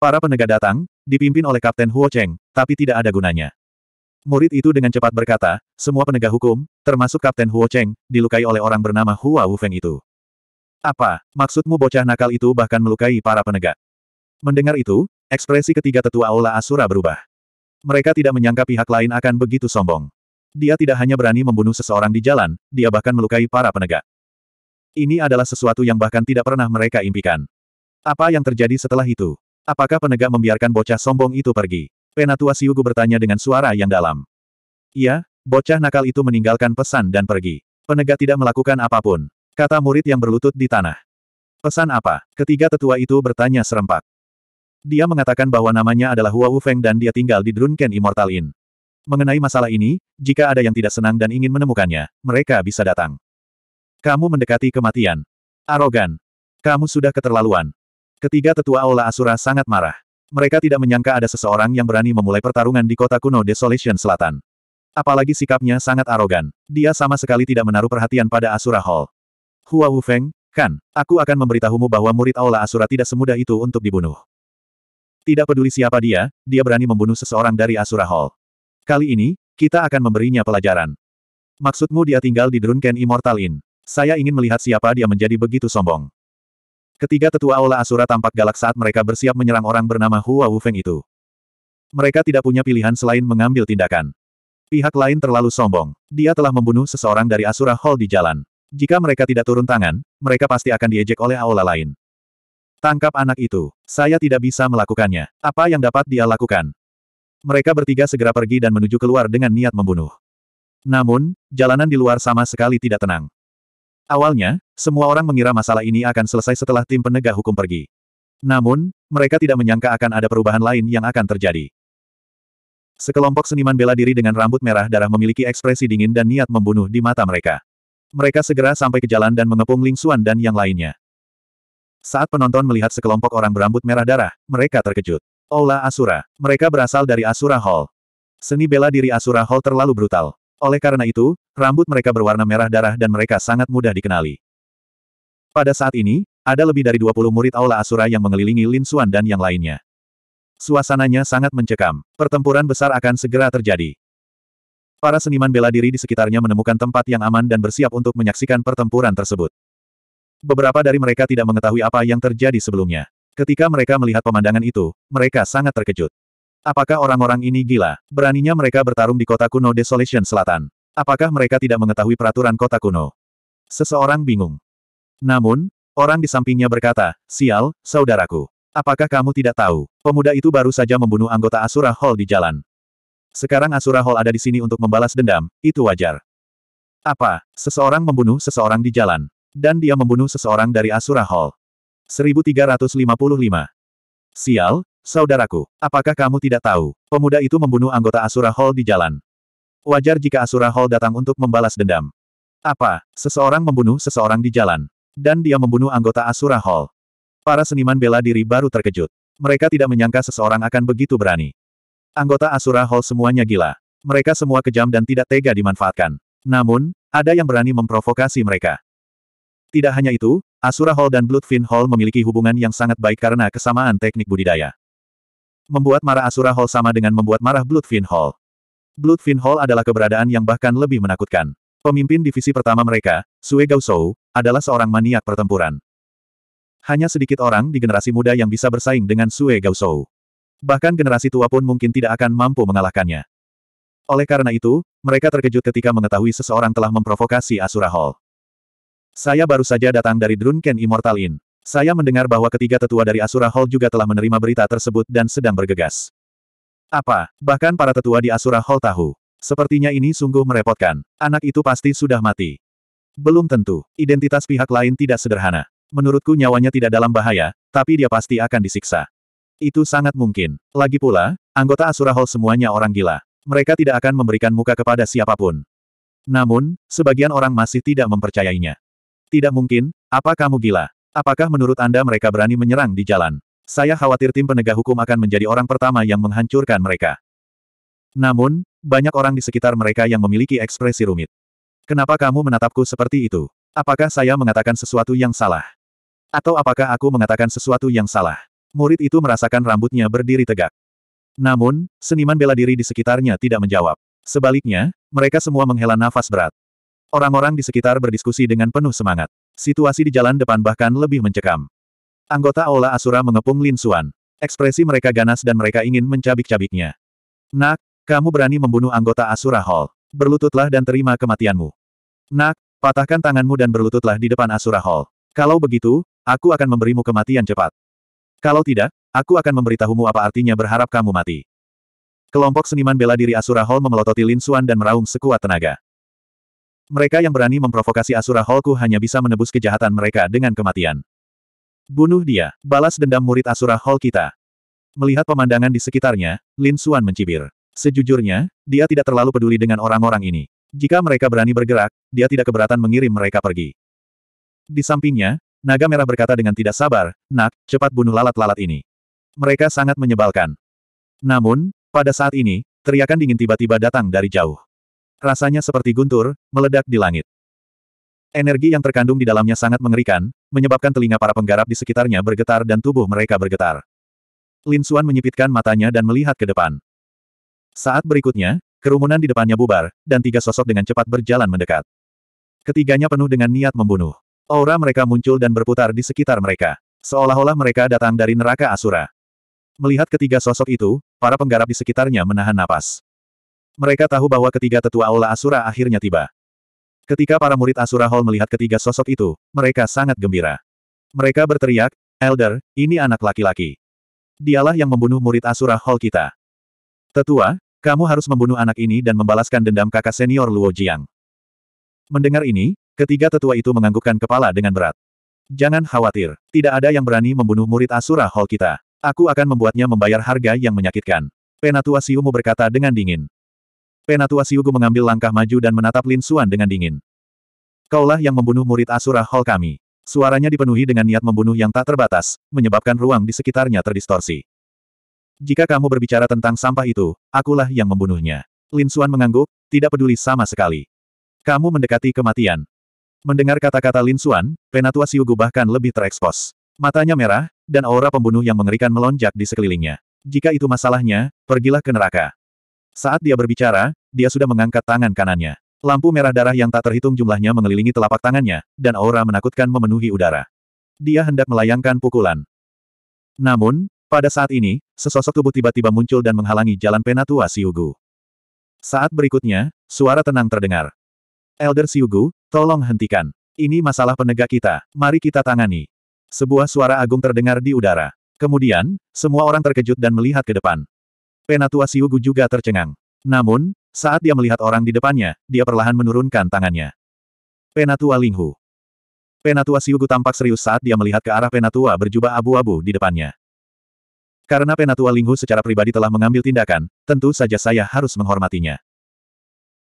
Para penegak datang, dipimpin oleh Kapten Huo Cheng, tapi tidak ada gunanya. Murid itu dengan cepat berkata, semua penegak hukum, termasuk Kapten Huo Cheng, dilukai oleh orang bernama Hua Feng itu. Apa, maksudmu bocah nakal itu bahkan melukai para penegak? Mendengar itu, ekspresi ketiga tetua Aula Asura berubah. Mereka tidak menyangka pihak lain akan begitu sombong. Dia tidak hanya berani membunuh seseorang di jalan, dia bahkan melukai para penegak. Ini adalah sesuatu yang bahkan tidak pernah mereka impikan. Apa yang terjadi setelah itu? Apakah penegak membiarkan bocah sombong itu pergi? Penatua Siugu bertanya dengan suara yang dalam. Iya, bocah nakal itu meninggalkan pesan dan pergi. Penegak tidak melakukan apapun. Kata murid yang berlutut di tanah. Pesan apa? Ketiga tetua itu bertanya serempak. Dia mengatakan bahwa namanya adalah Hua Wufeng dan dia tinggal di Drunken Immortal Inn. Mengenai masalah ini, jika ada yang tidak senang dan ingin menemukannya, mereka bisa datang. Kamu mendekati kematian. Arogan. Kamu sudah keterlaluan. Ketiga tetua Aula Asura sangat marah. Mereka tidak menyangka ada seseorang yang berani memulai pertarungan di kota kuno Desolation Selatan. Apalagi sikapnya sangat arogan. Dia sama sekali tidak menaruh perhatian pada Asura Hall. Hua Wufeng, kan, aku akan memberitahumu bahwa murid Aula Asura tidak semudah itu untuk dibunuh. Tidak peduli siapa dia, dia berani membunuh seseorang dari Asura Hall. Kali ini, kita akan memberinya pelajaran. Maksudmu dia tinggal di Drunken Immortal Inn. Saya ingin melihat siapa dia menjadi begitu sombong. Ketiga tetua Aula Asura tampak galak saat mereka bersiap menyerang orang bernama Hua Wufeng itu. Mereka tidak punya pilihan selain mengambil tindakan. Pihak lain terlalu sombong. Dia telah membunuh seseorang dari Asura Hall di jalan. Jika mereka tidak turun tangan, mereka pasti akan diejek oleh Aula lain. Tangkap anak itu. Saya tidak bisa melakukannya. Apa yang dapat dia lakukan? Mereka bertiga segera pergi dan menuju keluar dengan niat membunuh. Namun, jalanan di luar sama sekali tidak tenang. Awalnya, semua orang mengira masalah ini akan selesai setelah tim penegak hukum pergi. Namun, mereka tidak menyangka akan ada perubahan lain yang akan terjadi. Sekelompok seniman bela diri dengan rambut merah darah memiliki ekspresi dingin dan niat membunuh di mata mereka. Mereka segera sampai ke jalan dan mengepung Ling Xuan dan yang lainnya. Saat penonton melihat sekelompok orang berambut merah darah, mereka terkejut. Aula Asura. Mereka berasal dari Asura Hall. Seni bela diri Asura Hall terlalu brutal. Oleh karena itu, rambut mereka berwarna merah darah dan mereka sangat mudah dikenali. Pada saat ini, ada lebih dari 20 murid Aula Asura yang mengelilingi Lin Xuan dan yang lainnya. Suasananya sangat mencekam. Pertempuran besar akan segera terjadi. Para seniman bela diri di sekitarnya menemukan tempat yang aman dan bersiap untuk menyaksikan pertempuran tersebut. Beberapa dari mereka tidak mengetahui apa yang terjadi sebelumnya. Ketika mereka melihat pemandangan itu, mereka sangat terkejut. Apakah orang-orang ini gila? Beraninya mereka bertarung di kota kuno Desolation Selatan. Apakah mereka tidak mengetahui peraturan kota kuno? Seseorang bingung. Namun, orang di sampingnya berkata, Sial, saudaraku. Apakah kamu tidak tahu, pemuda itu baru saja membunuh anggota Asura Hall di jalan. Sekarang Asura Hall ada di sini untuk membalas dendam, itu wajar. Apa, seseorang membunuh seseorang di jalan? dan dia membunuh seseorang dari Asura Hall. 1355. Sial, saudaraku, apakah kamu tidak tahu, pemuda itu membunuh anggota Asura Hall di jalan. Wajar jika Asura Hall datang untuk membalas dendam. Apa, seseorang membunuh seseorang di jalan, dan dia membunuh anggota Asura Hall. Para seniman bela diri baru terkejut. Mereka tidak menyangka seseorang akan begitu berani. Anggota Asura Hall semuanya gila. Mereka semua kejam dan tidak tega dimanfaatkan. Namun, ada yang berani memprovokasi mereka. Tidak hanya itu, Asura Hall dan Bloodfin Hall memiliki hubungan yang sangat baik karena kesamaan teknik budidaya. Membuat marah Asura Hall sama dengan membuat marah Bloodfin Hall. Bloodfin Hall adalah keberadaan yang bahkan lebih menakutkan. Pemimpin divisi pertama mereka, Sue Gaosou, adalah seorang maniak pertempuran. Hanya sedikit orang di generasi muda yang bisa bersaing dengan Sue Gaosou. Bahkan generasi tua pun mungkin tidak akan mampu mengalahkannya. Oleh karena itu, mereka terkejut ketika mengetahui seseorang telah memprovokasi Asura Hall. Saya baru saja datang dari Drunken Immortal Inn. Saya mendengar bahwa ketiga tetua dari Asura Hall juga telah menerima berita tersebut dan sedang bergegas. Apa, bahkan para tetua di Asura Hall tahu. Sepertinya ini sungguh merepotkan. Anak itu pasti sudah mati. Belum tentu, identitas pihak lain tidak sederhana. Menurutku nyawanya tidak dalam bahaya, tapi dia pasti akan disiksa. Itu sangat mungkin. Lagi pula, anggota Asura Hall semuanya orang gila. Mereka tidak akan memberikan muka kepada siapapun. Namun, sebagian orang masih tidak mempercayainya. Tidak mungkin, apa kamu gila? Apakah menurut Anda mereka berani menyerang di jalan? Saya khawatir tim penegak hukum akan menjadi orang pertama yang menghancurkan mereka. Namun, banyak orang di sekitar mereka yang memiliki ekspresi rumit. Kenapa kamu menatapku seperti itu? Apakah saya mengatakan sesuatu yang salah? Atau apakah aku mengatakan sesuatu yang salah? Murid itu merasakan rambutnya berdiri tegak. Namun, seniman bela diri di sekitarnya tidak menjawab. Sebaliknya, mereka semua menghela nafas berat. Orang-orang di sekitar berdiskusi dengan penuh semangat. Situasi di jalan depan bahkan lebih mencekam. Anggota Aula Asura mengepung Lin Xuan. Ekspresi mereka ganas dan mereka ingin mencabik-cabiknya. Nak, kamu berani membunuh anggota Asura Hall. Berlututlah dan terima kematianmu. Nak, patahkan tanganmu dan berlututlah di depan Asura Hall. Kalau begitu, aku akan memberimu kematian cepat. Kalau tidak, aku akan memberitahumu apa artinya berharap kamu mati. Kelompok seniman bela diri Asura Hall memelototi Lin Xuan dan meraung sekuat tenaga. Mereka yang berani memprovokasi Asura Holku hanya bisa menebus kejahatan mereka dengan kematian. Bunuh dia, balas dendam murid Asura Hall kita. Melihat pemandangan di sekitarnya, Lin Xuan mencibir. Sejujurnya, dia tidak terlalu peduli dengan orang-orang ini. Jika mereka berani bergerak, dia tidak keberatan mengirim mereka pergi. Di sampingnya, Naga Merah berkata dengan tidak sabar, Nak, cepat bunuh lalat-lalat ini. Mereka sangat menyebalkan. Namun, pada saat ini, teriakan dingin tiba-tiba datang dari jauh. Rasanya seperti guntur, meledak di langit. Energi yang terkandung di dalamnya sangat mengerikan, menyebabkan telinga para penggarap di sekitarnya bergetar dan tubuh mereka bergetar. Lin Xuan menyipitkan matanya dan melihat ke depan. Saat berikutnya, kerumunan di depannya bubar, dan tiga sosok dengan cepat berjalan mendekat. Ketiganya penuh dengan niat membunuh. Aura mereka muncul dan berputar di sekitar mereka. Seolah-olah mereka datang dari neraka Asura. Melihat ketiga sosok itu, para penggarap di sekitarnya menahan napas. Mereka tahu bahwa ketiga tetua Aula Asura akhirnya tiba. Ketika para murid Asura Hall melihat ketiga sosok itu, mereka sangat gembira. Mereka berteriak, Elder, ini anak laki-laki. Dialah yang membunuh murid Asura Hall kita. Tetua, kamu harus membunuh anak ini dan membalaskan dendam kakak senior Luo Jiang. Mendengar ini, ketiga tetua itu menganggukkan kepala dengan berat. Jangan khawatir, tidak ada yang berani membunuh murid Asura Hall kita. Aku akan membuatnya membayar harga yang menyakitkan. Penatua Siumu berkata dengan dingin. Penatua Siugu mengambil langkah maju dan menatap Lin Suan dengan dingin. Kaulah yang membunuh murid Asura Hall kami. Suaranya dipenuhi dengan niat membunuh yang tak terbatas, menyebabkan ruang di sekitarnya terdistorsi. Jika kamu berbicara tentang sampah itu, akulah yang membunuhnya. Lin Suan mengangguk, tidak peduli sama sekali. Kamu mendekati kematian. Mendengar kata-kata Lin Suan, Penatua Siugu bahkan lebih terekspos. Matanya merah, dan aura pembunuh yang mengerikan melonjak di sekelilingnya. Jika itu masalahnya, pergilah ke neraka. Saat dia berbicara, dia sudah mengangkat tangan kanannya. Lampu merah darah yang tak terhitung jumlahnya mengelilingi telapak tangannya, dan aura menakutkan memenuhi udara. Dia hendak melayangkan pukulan. Namun, pada saat ini, sesosok tubuh tiba-tiba muncul dan menghalangi jalan Penatua Siugu. Saat berikutnya, suara tenang terdengar. Elder Siugu, tolong hentikan. Ini masalah penegak kita, mari kita tangani. Sebuah suara agung terdengar di udara. Kemudian, semua orang terkejut dan melihat ke depan. Penatua Siugu juga tercengang. Namun, saat dia melihat orang di depannya, dia perlahan menurunkan tangannya. Penatua Linghu. Penatua Siugu tampak serius saat dia melihat ke arah Penatua berjubah abu-abu di depannya. Karena Penatua Linghu secara pribadi telah mengambil tindakan, tentu saja saya harus menghormatinya.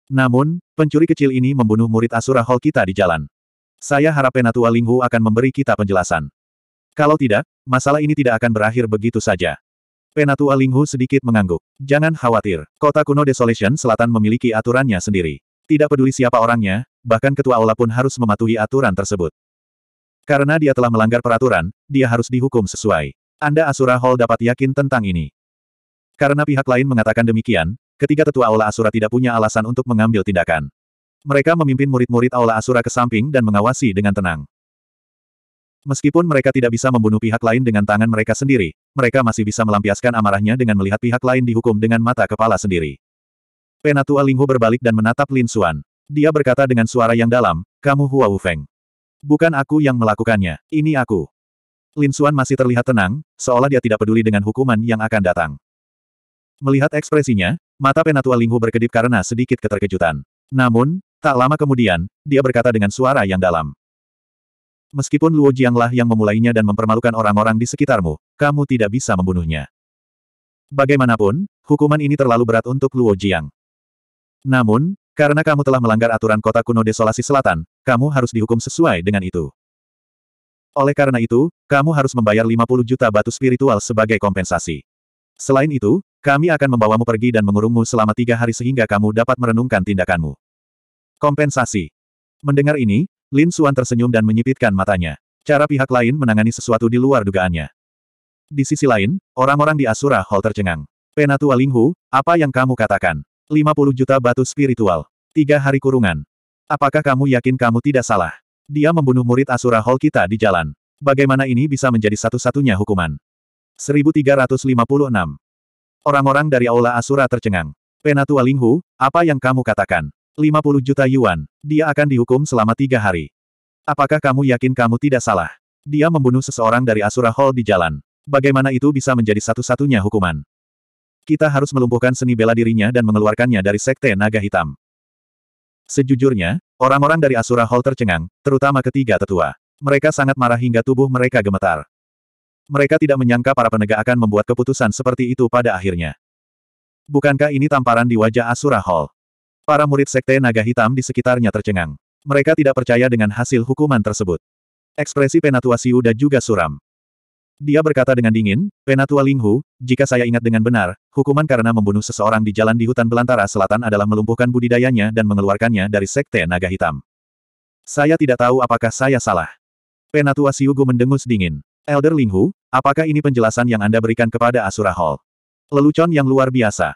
Namun, pencuri kecil ini membunuh murid Asura Hall kita di jalan. Saya harap Penatua Linghu akan memberi kita penjelasan. Kalau tidak, masalah ini tidak akan berakhir begitu saja. Penatua Linghu sedikit mengangguk. Jangan khawatir, kota kuno Desolation Selatan memiliki aturannya sendiri. Tidak peduli siapa orangnya, bahkan ketua aula pun harus mematuhi aturan tersebut. Karena dia telah melanggar peraturan, dia harus dihukum sesuai. Anda Asura Hall dapat yakin tentang ini. Karena pihak lain mengatakan demikian, ketiga tetua aula Asura tidak punya alasan untuk mengambil tindakan. Mereka memimpin murid-murid aula Asura ke samping dan mengawasi dengan tenang. Meskipun mereka tidak bisa membunuh pihak lain dengan tangan mereka sendiri, mereka masih bisa melampiaskan amarahnya dengan melihat pihak lain dihukum dengan mata kepala sendiri. Penatua Linghu berbalik dan menatap Lin Xuan. Dia berkata dengan suara yang dalam, kamu Hua Feng, Bukan aku yang melakukannya, ini aku. Lin Xuan masih terlihat tenang, seolah dia tidak peduli dengan hukuman yang akan datang. Melihat ekspresinya, mata Penatua Linghu berkedip karena sedikit keterkejutan. Namun, tak lama kemudian, dia berkata dengan suara yang dalam. Meskipun Luo Jianglah yang memulainya dan mempermalukan orang-orang di sekitarmu, kamu tidak bisa membunuhnya. Bagaimanapun, hukuman ini terlalu berat untuk Luo Jiang. Namun, karena kamu telah melanggar aturan kota kuno desolasi selatan, kamu harus dihukum sesuai dengan itu. Oleh karena itu, kamu harus membayar 50 juta batu spiritual sebagai kompensasi. Selain itu, kami akan membawamu pergi dan mengurungmu selama tiga hari sehingga kamu dapat merenungkan tindakanmu. Kompensasi. Mendengar ini, Lin Suan tersenyum dan menyipitkan matanya. Cara pihak lain menangani sesuatu di luar dugaannya. Di sisi lain, orang-orang di Asura Hall tercengang. Penatua Linghu, apa yang kamu katakan? 50 juta batu spiritual. Tiga hari kurungan. Apakah kamu yakin kamu tidak salah? Dia membunuh murid Asura Hall kita di jalan. Bagaimana ini bisa menjadi satu-satunya hukuman? 1356. Orang-orang dari Aula Asura tercengang. Penatua Linghu, apa yang kamu katakan? 50 juta yuan. Dia akan dihukum selama tiga hari. Apakah kamu yakin kamu tidak salah? Dia membunuh seseorang dari Asura Hall di jalan. Bagaimana itu bisa menjadi satu-satunya hukuman? Kita harus melumpuhkan seni bela dirinya dan mengeluarkannya dari Sekte Naga Hitam. Sejujurnya, orang-orang dari Asura Hall tercengang, terutama ketiga tetua. Mereka sangat marah hingga tubuh mereka gemetar. Mereka tidak menyangka para penegak akan membuat keputusan seperti itu pada akhirnya. Bukankah ini tamparan di wajah Asura Hall? Para murid Sekte Naga Hitam di sekitarnya tercengang. Mereka tidak percaya dengan hasil hukuman tersebut. Ekspresi Penatua Siuda juga suram. Dia berkata dengan dingin, Penatua Linghu, jika saya ingat dengan benar, hukuman karena membunuh seseorang di jalan di hutan belantara selatan adalah melumpuhkan budidayanya dan mengeluarkannya dari Sekte Naga Hitam. Saya tidak tahu apakah saya salah. Penatua Siugu mendengus dingin. Elder Linghu, apakah ini penjelasan yang Anda berikan kepada Asura Hall? Lelucon yang luar biasa.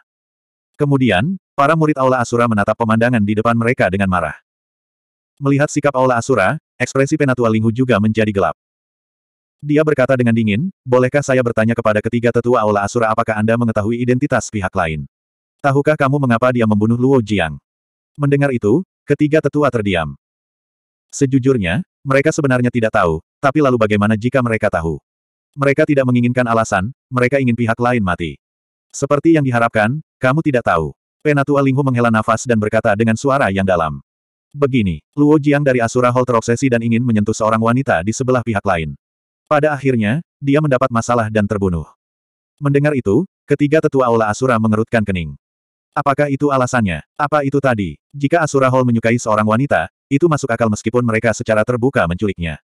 Kemudian, Para murid Aula Asura menatap pemandangan di depan mereka dengan marah. Melihat sikap Aula Asura, ekspresi Penatua Linghu juga menjadi gelap. Dia berkata dengan dingin, bolehkah saya bertanya kepada ketiga tetua Aula Asura apakah Anda mengetahui identitas pihak lain? Tahukah kamu mengapa dia membunuh Luo Jiang? Mendengar itu, ketiga tetua terdiam. Sejujurnya, mereka sebenarnya tidak tahu, tapi lalu bagaimana jika mereka tahu? Mereka tidak menginginkan alasan, mereka ingin pihak lain mati. Seperti yang diharapkan, kamu tidak tahu. Penatua Linghu menghela nafas dan berkata dengan suara yang dalam. Begini, Luo Jiang dari Asura Hall terobsesi dan ingin menyentuh seorang wanita di sebelah pihak lain. Pada akhirnya, dia mendapat masalah dan terbunuh. Mendengar itu, ketiga tetua Aula Asura mengerutkan kening. Apakah itu alasannya? Apa itu tadi? Jika Asura Hall menyukai seorang wanita, itu masuk akal meskipun mereka secara terbuka menculiknya.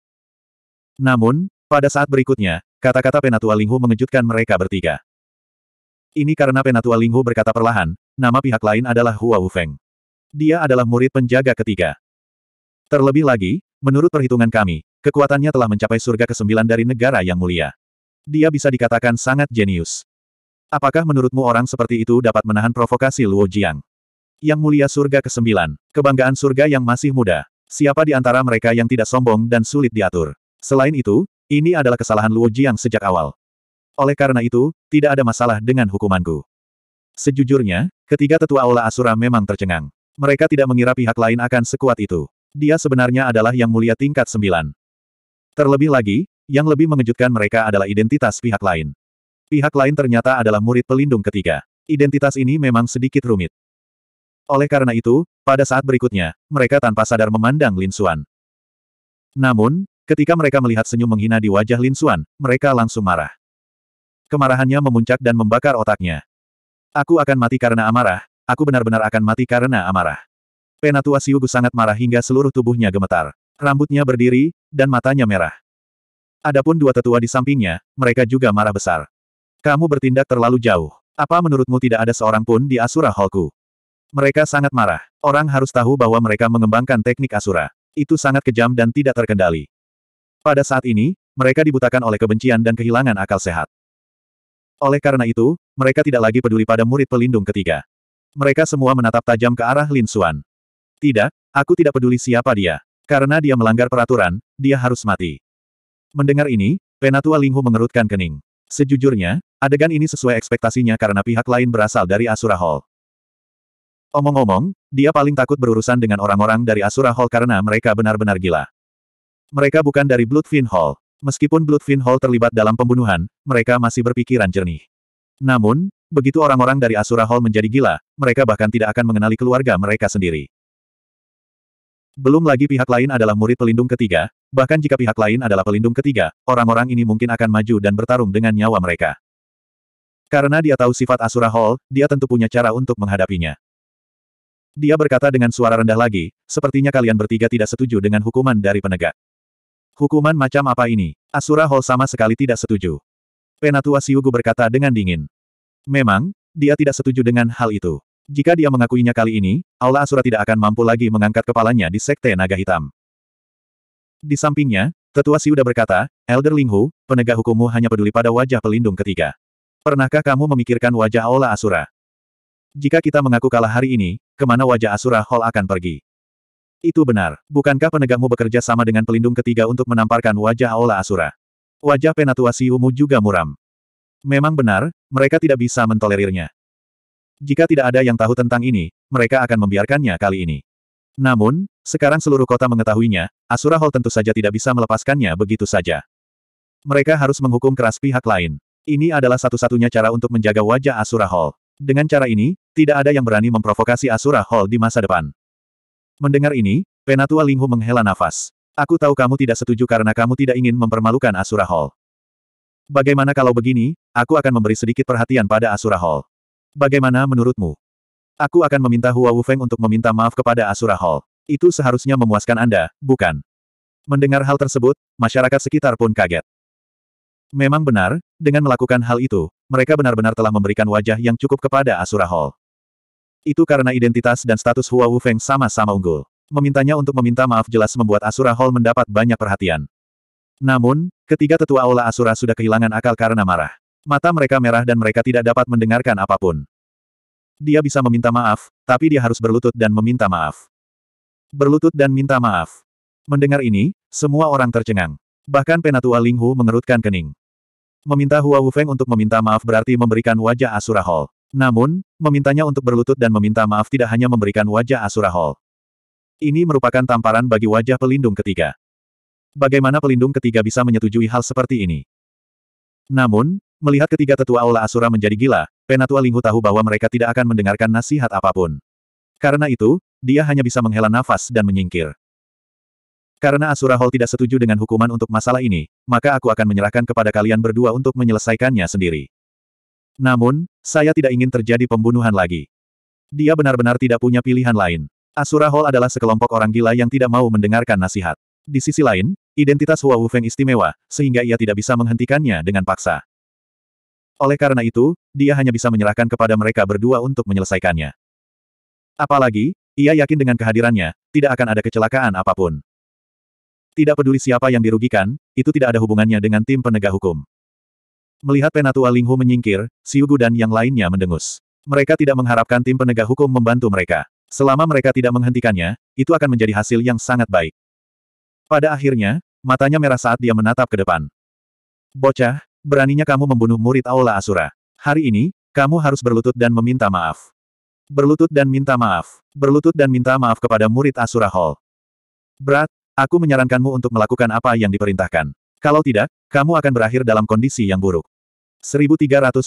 Namun, pada saat berikutnya, kata-kata Penatua Linghu mengejutkan mereka bertiga. Ini karena Penatua Linghu berkata perlahan, nama pihak lain adalah Hua Wufeng. Dia adalah murid penjaga ketiga. Terlebih lagi, menurut perhitungan kami, kekuatannya telah mencapai surga ke-9 dari negara yang mulia. Dia bisa dikatakan sangat jenius. Apakah menurutmu orang seperti itu dapat menahan provokasi Luo Jiang? Yang mulia surga ke-9, kebanggaan surga yang masih muda. Siapa di antara mereka yang tidak sombong dan sulit diatur? Selain itu, ini adalah kesalahan Luo Jiang sejak awal. Oleh karena itu, tidak ada masalah dengan hukumanku. Sejujurnya, ketiga tetua Aula Asura memang tercengang. Mereka tidak mengira pihak lain akan sekuat itu. Dia sebenarnya adalah yang mulia tingkat sembilan. Terlebih lagi, yang lebih mengejutkan mereka adalah identitas pihak lain. Pihak lain ternyata adalah murid pelindung ketiga. Identitas ini memang sedikit rumit. Oleh karena itu, pada saat berikutnya, mereka tanpa sadar memandang Lin Xuan. Namun, ketika mereka melihat senyum menghina di wajah Lin Xuan, mereka langsung marah. Kemarahannya memuncak dan membakar otaknya. Aku akan mati karena amarah, aku benar-benar akan mati karena amarah. Penatua Siugu sangat marah hingga seluruh tubuhnya gemetar. Rambutnya berdiri, dan matanya merah. Adapun dua tetua di sampingnya, mereka juga marah besar. Kamu bertindak terlalu jauh. Apa menurutmu tidak ada seorang pun di Asura Holku? Mereka sangat marah. Orang harus tahu bahwa mereka mengembangkan teknik Asura. Itu sangat kejam dan tidak terkendali. Pada saat ini, mereka dibutakan oleh kebencian dan kehilangan akal sehat. Oleh karena itu, mereka tidak lagi peduli pada murid pelindung ketiga. Mereka semua menatap tajam ke arah Lin Xuan. Tidak, aku tidak peduli siapa dia. Karena dia melanggar peraturan, dia harus mati. Mendengar ini, Penatua Linghu mengerutkan kening. Sejujurnya, adegan ini sesuai ekspektasinya karena pihak lain berasal dari Asura Hall. Omong-omong, dia paling takut berurusan dengan orang-orang dari Asura Hall karena mereka benar-benar gila. Mereka bukan dari Bloodfin Hall. Meskipun Bloodfin Hall terlibat dalam pembunuhan, mereka masih berpikiran jernih. Namun, begitu orang-orang dari Asura Hall menjadi gila, mereka bahkan tidak akan mengenali keluarga mereka sendiri. Belum lagi pihak lain adalah murid pelindung ketiga, bahkan jika pihak lain adalah pelindung ketiga, orang-orang ini mungkin akan maju dan bertarung dengan nyawa mereka. Karena dia tahu sifat Asura Hall, dia tentu punya cara untuk menghadapinya. Dia berkata dengan suara rendah lagi, sepertinya kalian bertiga tidak setuju dengan hukuman dari penegak. Hukuman macam apa ini? Asura Hall sama sekali tidak setuju. Penatua Siugu berkata dengan dingin. Memang, dia tidak setuju dengan hal itu. Jika dia mengakuinya kali ini, Aula Asura tidak akan mampu lagi mengangkat kepalanya di Sekte Naga Hitam. Di sampingnya, Tetua Siuda berkata, Elder Linghu, penegak hukummu hanya peduli pada wajah pelindung ketiga. Pernahkah kamu memikirkan wajah Aula Asura? Jika kita mengaku kalah hari ini, kemana wajah Asura Hall akan pergi? Itu benar. Bukankah penegakmu bekerja sama dengan pelindung ketiga untuk menamparkan wajah Aula Asura? Wajah Penatua Siumu juga muram. Memang benar, mereka tidak bisa mentolerirnya. Jika tidak ada yang tahu tentang ini, mereka akan membiarkannya kali ini. Namun, sekarang seluruh kota mengetahuinya, Asura Hall tentu saja tidak bisa melepaskannya begitu saja. Mereka harus menghukum keras pihak lain. Ini adalah satu-satunya cara untuk menjaga wajah Asura Hall. Dengan cara ini, tidak ada yang berani memprovokasi Asura Hall di masa depan. Mendengar ini, Penatua Linghu menghela nafas. Aku tahu kamu tidak setuju karena kamu tidak ingin mempermalukan Asura Hall. Bagaimana kalau begini, aku akan memberi sedikit perhatian pada Asura Hall. Bagaimana menurutmu? Aku akan meminta Hua Wufeng untuk meminta maaf kepada Asura Hall. Itu seharusnya memuaskan Anda, bukan? Mendengar hal tersebut, masyarakat sekitar pun kaget. Memang benar, dengan melakukan hal itu, mereka benar-benar telah memberikan wajah yang cukup kepada Asura Hall. Itu karena identitas dan status Hua Wufeng sama-sama unggul. Memintanya untuk meminta maaf jelas membuat Asura Hall mendapat banyak perhatian. Namun, ketiga tetua Aula Asura sudah kehilangan akal karena marah. Mata mereka merah dan mereka tidak dapat mendengarkan apapun. Dia bisa meminta maaf, tapi dia harus berlutut dan meminta maaf. Berlutut dan minta maaf. Mendengar ini, semua orang tercengang. Bahkan Penatua Ling Hu mengerutkan kening. Meminta Hua Wufeng untuk meminta maaf berarti memberikan wajah Asura Hall. Namun, memintanya untuk berlutut dan meminta maaf tidak hanya memberikan wajah Asura Hall. Ini merupakan tamparan bagi wajah pelindung ketiga. Bagaimana pelindung ketiga bisa menyetujui hal seperti ini? Namun, melihat ketiga tetua Aula Asura menjadi gila, Penatua Linghu tahu bahwa mereka tidak akan mendengarkan nasihat apapun. Karena itu, dia hanya bisa menghela nafas dan menyingkir. Karena Asura Hall tidak setuju dengan hukuman untuk masalah ini, maka aku akan menyerahkan kepada kalian berdua untuk menyelesaikannya sendiri. Namun, saya tidak ingin terjadi pembunuhan lagi. Dia benar-benar tidak punya pilihan lain. Asura Hall adalah sekelompok orang gila yang tidak mau mendengarkan nasihat. Di sisi lain, identitas Hua Wufeng istimewa, sehingga ia tidak bisa menghentikannya dengan paksa. Oleh karena itu, dia hanya bisa menyerahkan kepada mereka berdua untuk menyelesaikannya. Apalagi, ia yakin dengan kehadirannya, tidak akan ada kecelakaan apapun. Tidak peduli siapa yang dirugikan, itu tidak ada hubungannya dengan tim penegak hukum. Melihat Penatua Linghu menyingkir, Siugu dan yang lainnya mendengus. Mereka tidak mengharapkan tim penegak hukum membantu mereka. Selama mereka tidak menghentikannya, itu akan menjadi hasil yang sangat baik. Pada akhirnya, matanya merah saat dia menatap ke depan. Bocah, beraninya kamu membunuh murid Aula Asura. Hari ini, kamu harus berlutut dan meminta maaf. Berlutut dan minta maaf. Berlutut dan minta maaf kepada murid Asura Hall. Berat, aku menyarankanmu untuk melakukan apa yang diperintahkan. Kalau tidak, kamu akan berakhir dalam kondisi yang buruk. 1357.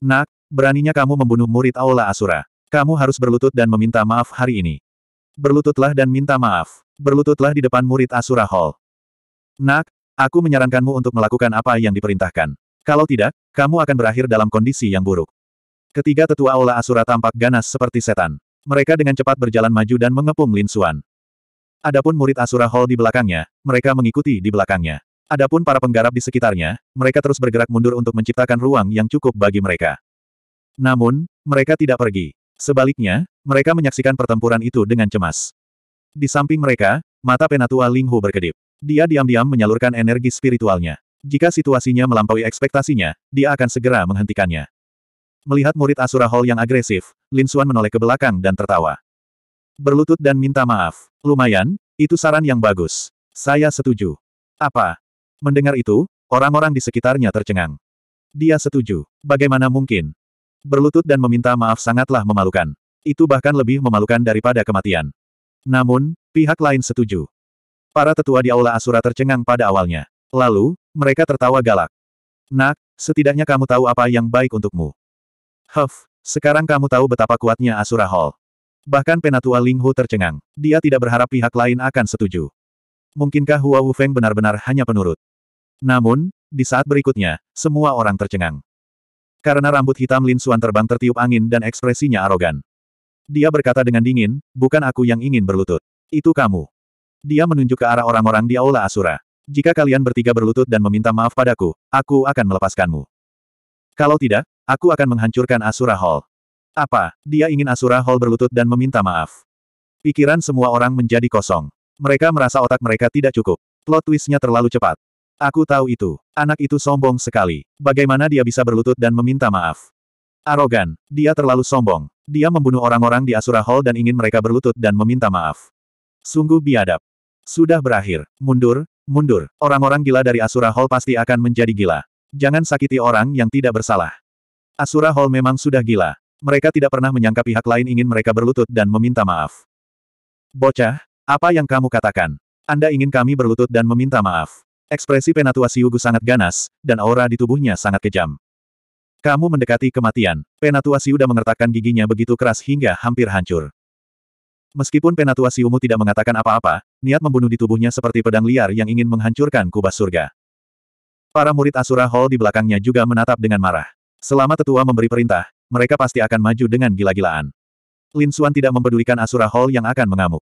Nak, beraninya kamu membunuh murid Aula Asura. Kamu harus berlutut dan meminta maaf hari ini. Berlututlah dan minta maaf. Berlututlah di depan murid Asura Hall. Nak, aku menyarankanmu untuk melakukan apa yang diperintahkan. Kalau tidak, kamu akan berakhir dalam kondisi yang buruk. Ketiga tetua Aula Asura tampak ganas seperti setan. Mereka dengan cepat berjalan maju dan mengepung Lin Suan. Adapun murid Asura Hall di belakangnya, mereka mengikuti di belakangnya. Adapun para penggarap di sekitarnya, mereka terus bergerak mundur untuk menciptakan ruang yang cukup bagi mereka. Namun, mereka tidak pergi. Sebaliknya, mereka menyaksikan pertempuran itu dengan cemas. Di samping mereka, mata penatua Ling Hu berkedip. Dia diam-diam menyalurkan energi spiritualnya. Jika situasinya melampaui ekspektasinya, dia akan segera menghentikannya. Melihat murid Asura Hall yang agresif, Lin Suan menoleh ke belakang dan tertawa. Berlutut dan minta maaf. Lumayan, itu saran yang bagus. Saya setuju. Apa? Mendengar itu, orang-orang di sekitarnya tercengang. Dia setuju. Bagaimana mungkin? Berlutut dan meminta maaf sangatlah memalukan. Itu bahkan lebih memalukan daripada kematian. Namun, pihak lain setuju. Para tetua di Aula Asura tercengang pada awalnya. Lalu, mereka tertawa galak. Nak, setidaknya kamu tahu apa yang baik untukmu. Huff, sekarang kamu tahu betapa kuatnya Asura Hall. Bahkan penatua Ling Hu tercengang. Dia tidak berharap pihak lain akan setuju. Mungkinkah Hua Wufeng benar-benar hanya penurut? Namun, di saat berikutnya, semua orang tercengang. Karena rambut hitam Lin Xuan terbang tertiup angin dan ekspresinya arogan. Dia berkata dengan dingin, bukan aku yang ingin berlutut. Itu kamu. Dia menunjuk ke arah orang-orang di Aula Asura. Jika kalian bertiga berlutut dan meminta maaf padaku, aku akan melepaskanmu. Kalau tidak, aku akan menghancurkan Asura Hall. Apa, dia ingin Asura Hall berlutut dan meminta maaf. Pikiran semua orang menjadi kosong. Mereka merasa otak mereka tidak cukup. Plot twistnya terlalu cepat. Aku tahu itu. Anak itu sombong sekali. Bagaimana dia bisa berlutut dan meminta maaf? Arogan. Dia terlalu sombong. Dia membunuh orang-orang di Asura Hall dan ingin mereka berlutut dan meminta maaf. Sungguh biadab. Sudah berakhir. Mundur, mundur. Orang-orang gila dari Asura Hall pasti akan menjadi gila. Jangan sakiti orang yang tidak bersalah. Asura Hall memang sudah gila. Mereka tidak pernah menyangka pihak lain ingin mereka berlutut dan meminta maaf. Bocah, apa yang kamu katakan? Anda ingin kami berlutut dan meminta maaf. Ekspresi Penatua Siugu sangat ganas, dan aura di tubuhnya sangat kejam. Kamu mendekati kematian. Penatua Siu sudah mengertakkan giginya begitu keras hingga hampir hancur. Meskipun Penatua Siumu tidak mengatakan apa-apa, niat membunuh di tubuhnya seperti pedang liar yang ingin menghancurkan kubah surga. Para murid Asura Hall di belakangnya juga menatap dengan marah. Selama tetua memberi perintah, mereka pasti akan maju dengan gila-gilaan. Lin Xuan tidak mempedulikan Asura Hall yang akan mengamuk.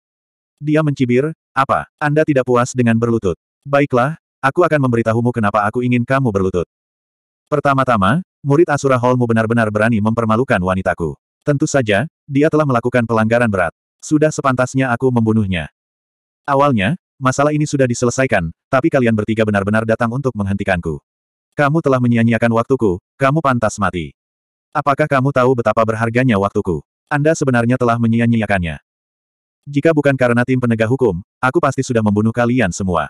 Dia mencibir, apa, Anda tidak puas dengan berlutut? Baiklah, aku akan memberitahumu kenapa aku ingin kamu berlutut. Pertama-tama, murid Asura Hallmu benar-benar berani mempermalukan wanitaku. Tentu saja, dia telah melakukan pelanggaran berat. Sudah sepantasnya aku membunuhnya. Awalnya, masalah ini sudah diselesaikan, tapi kalian bertiga benar-benar datang untuk menghentikanku. Kamu telah menyia-nyiakan waktuku, kamu pantas mati. Apakah kamu tahu betapa berharganya waktuku? Anda sebenarnya telah menyia-nyiakannya. Jika bukan karena tim penegak hukum, aku pasti sudah membunuh kalian semua.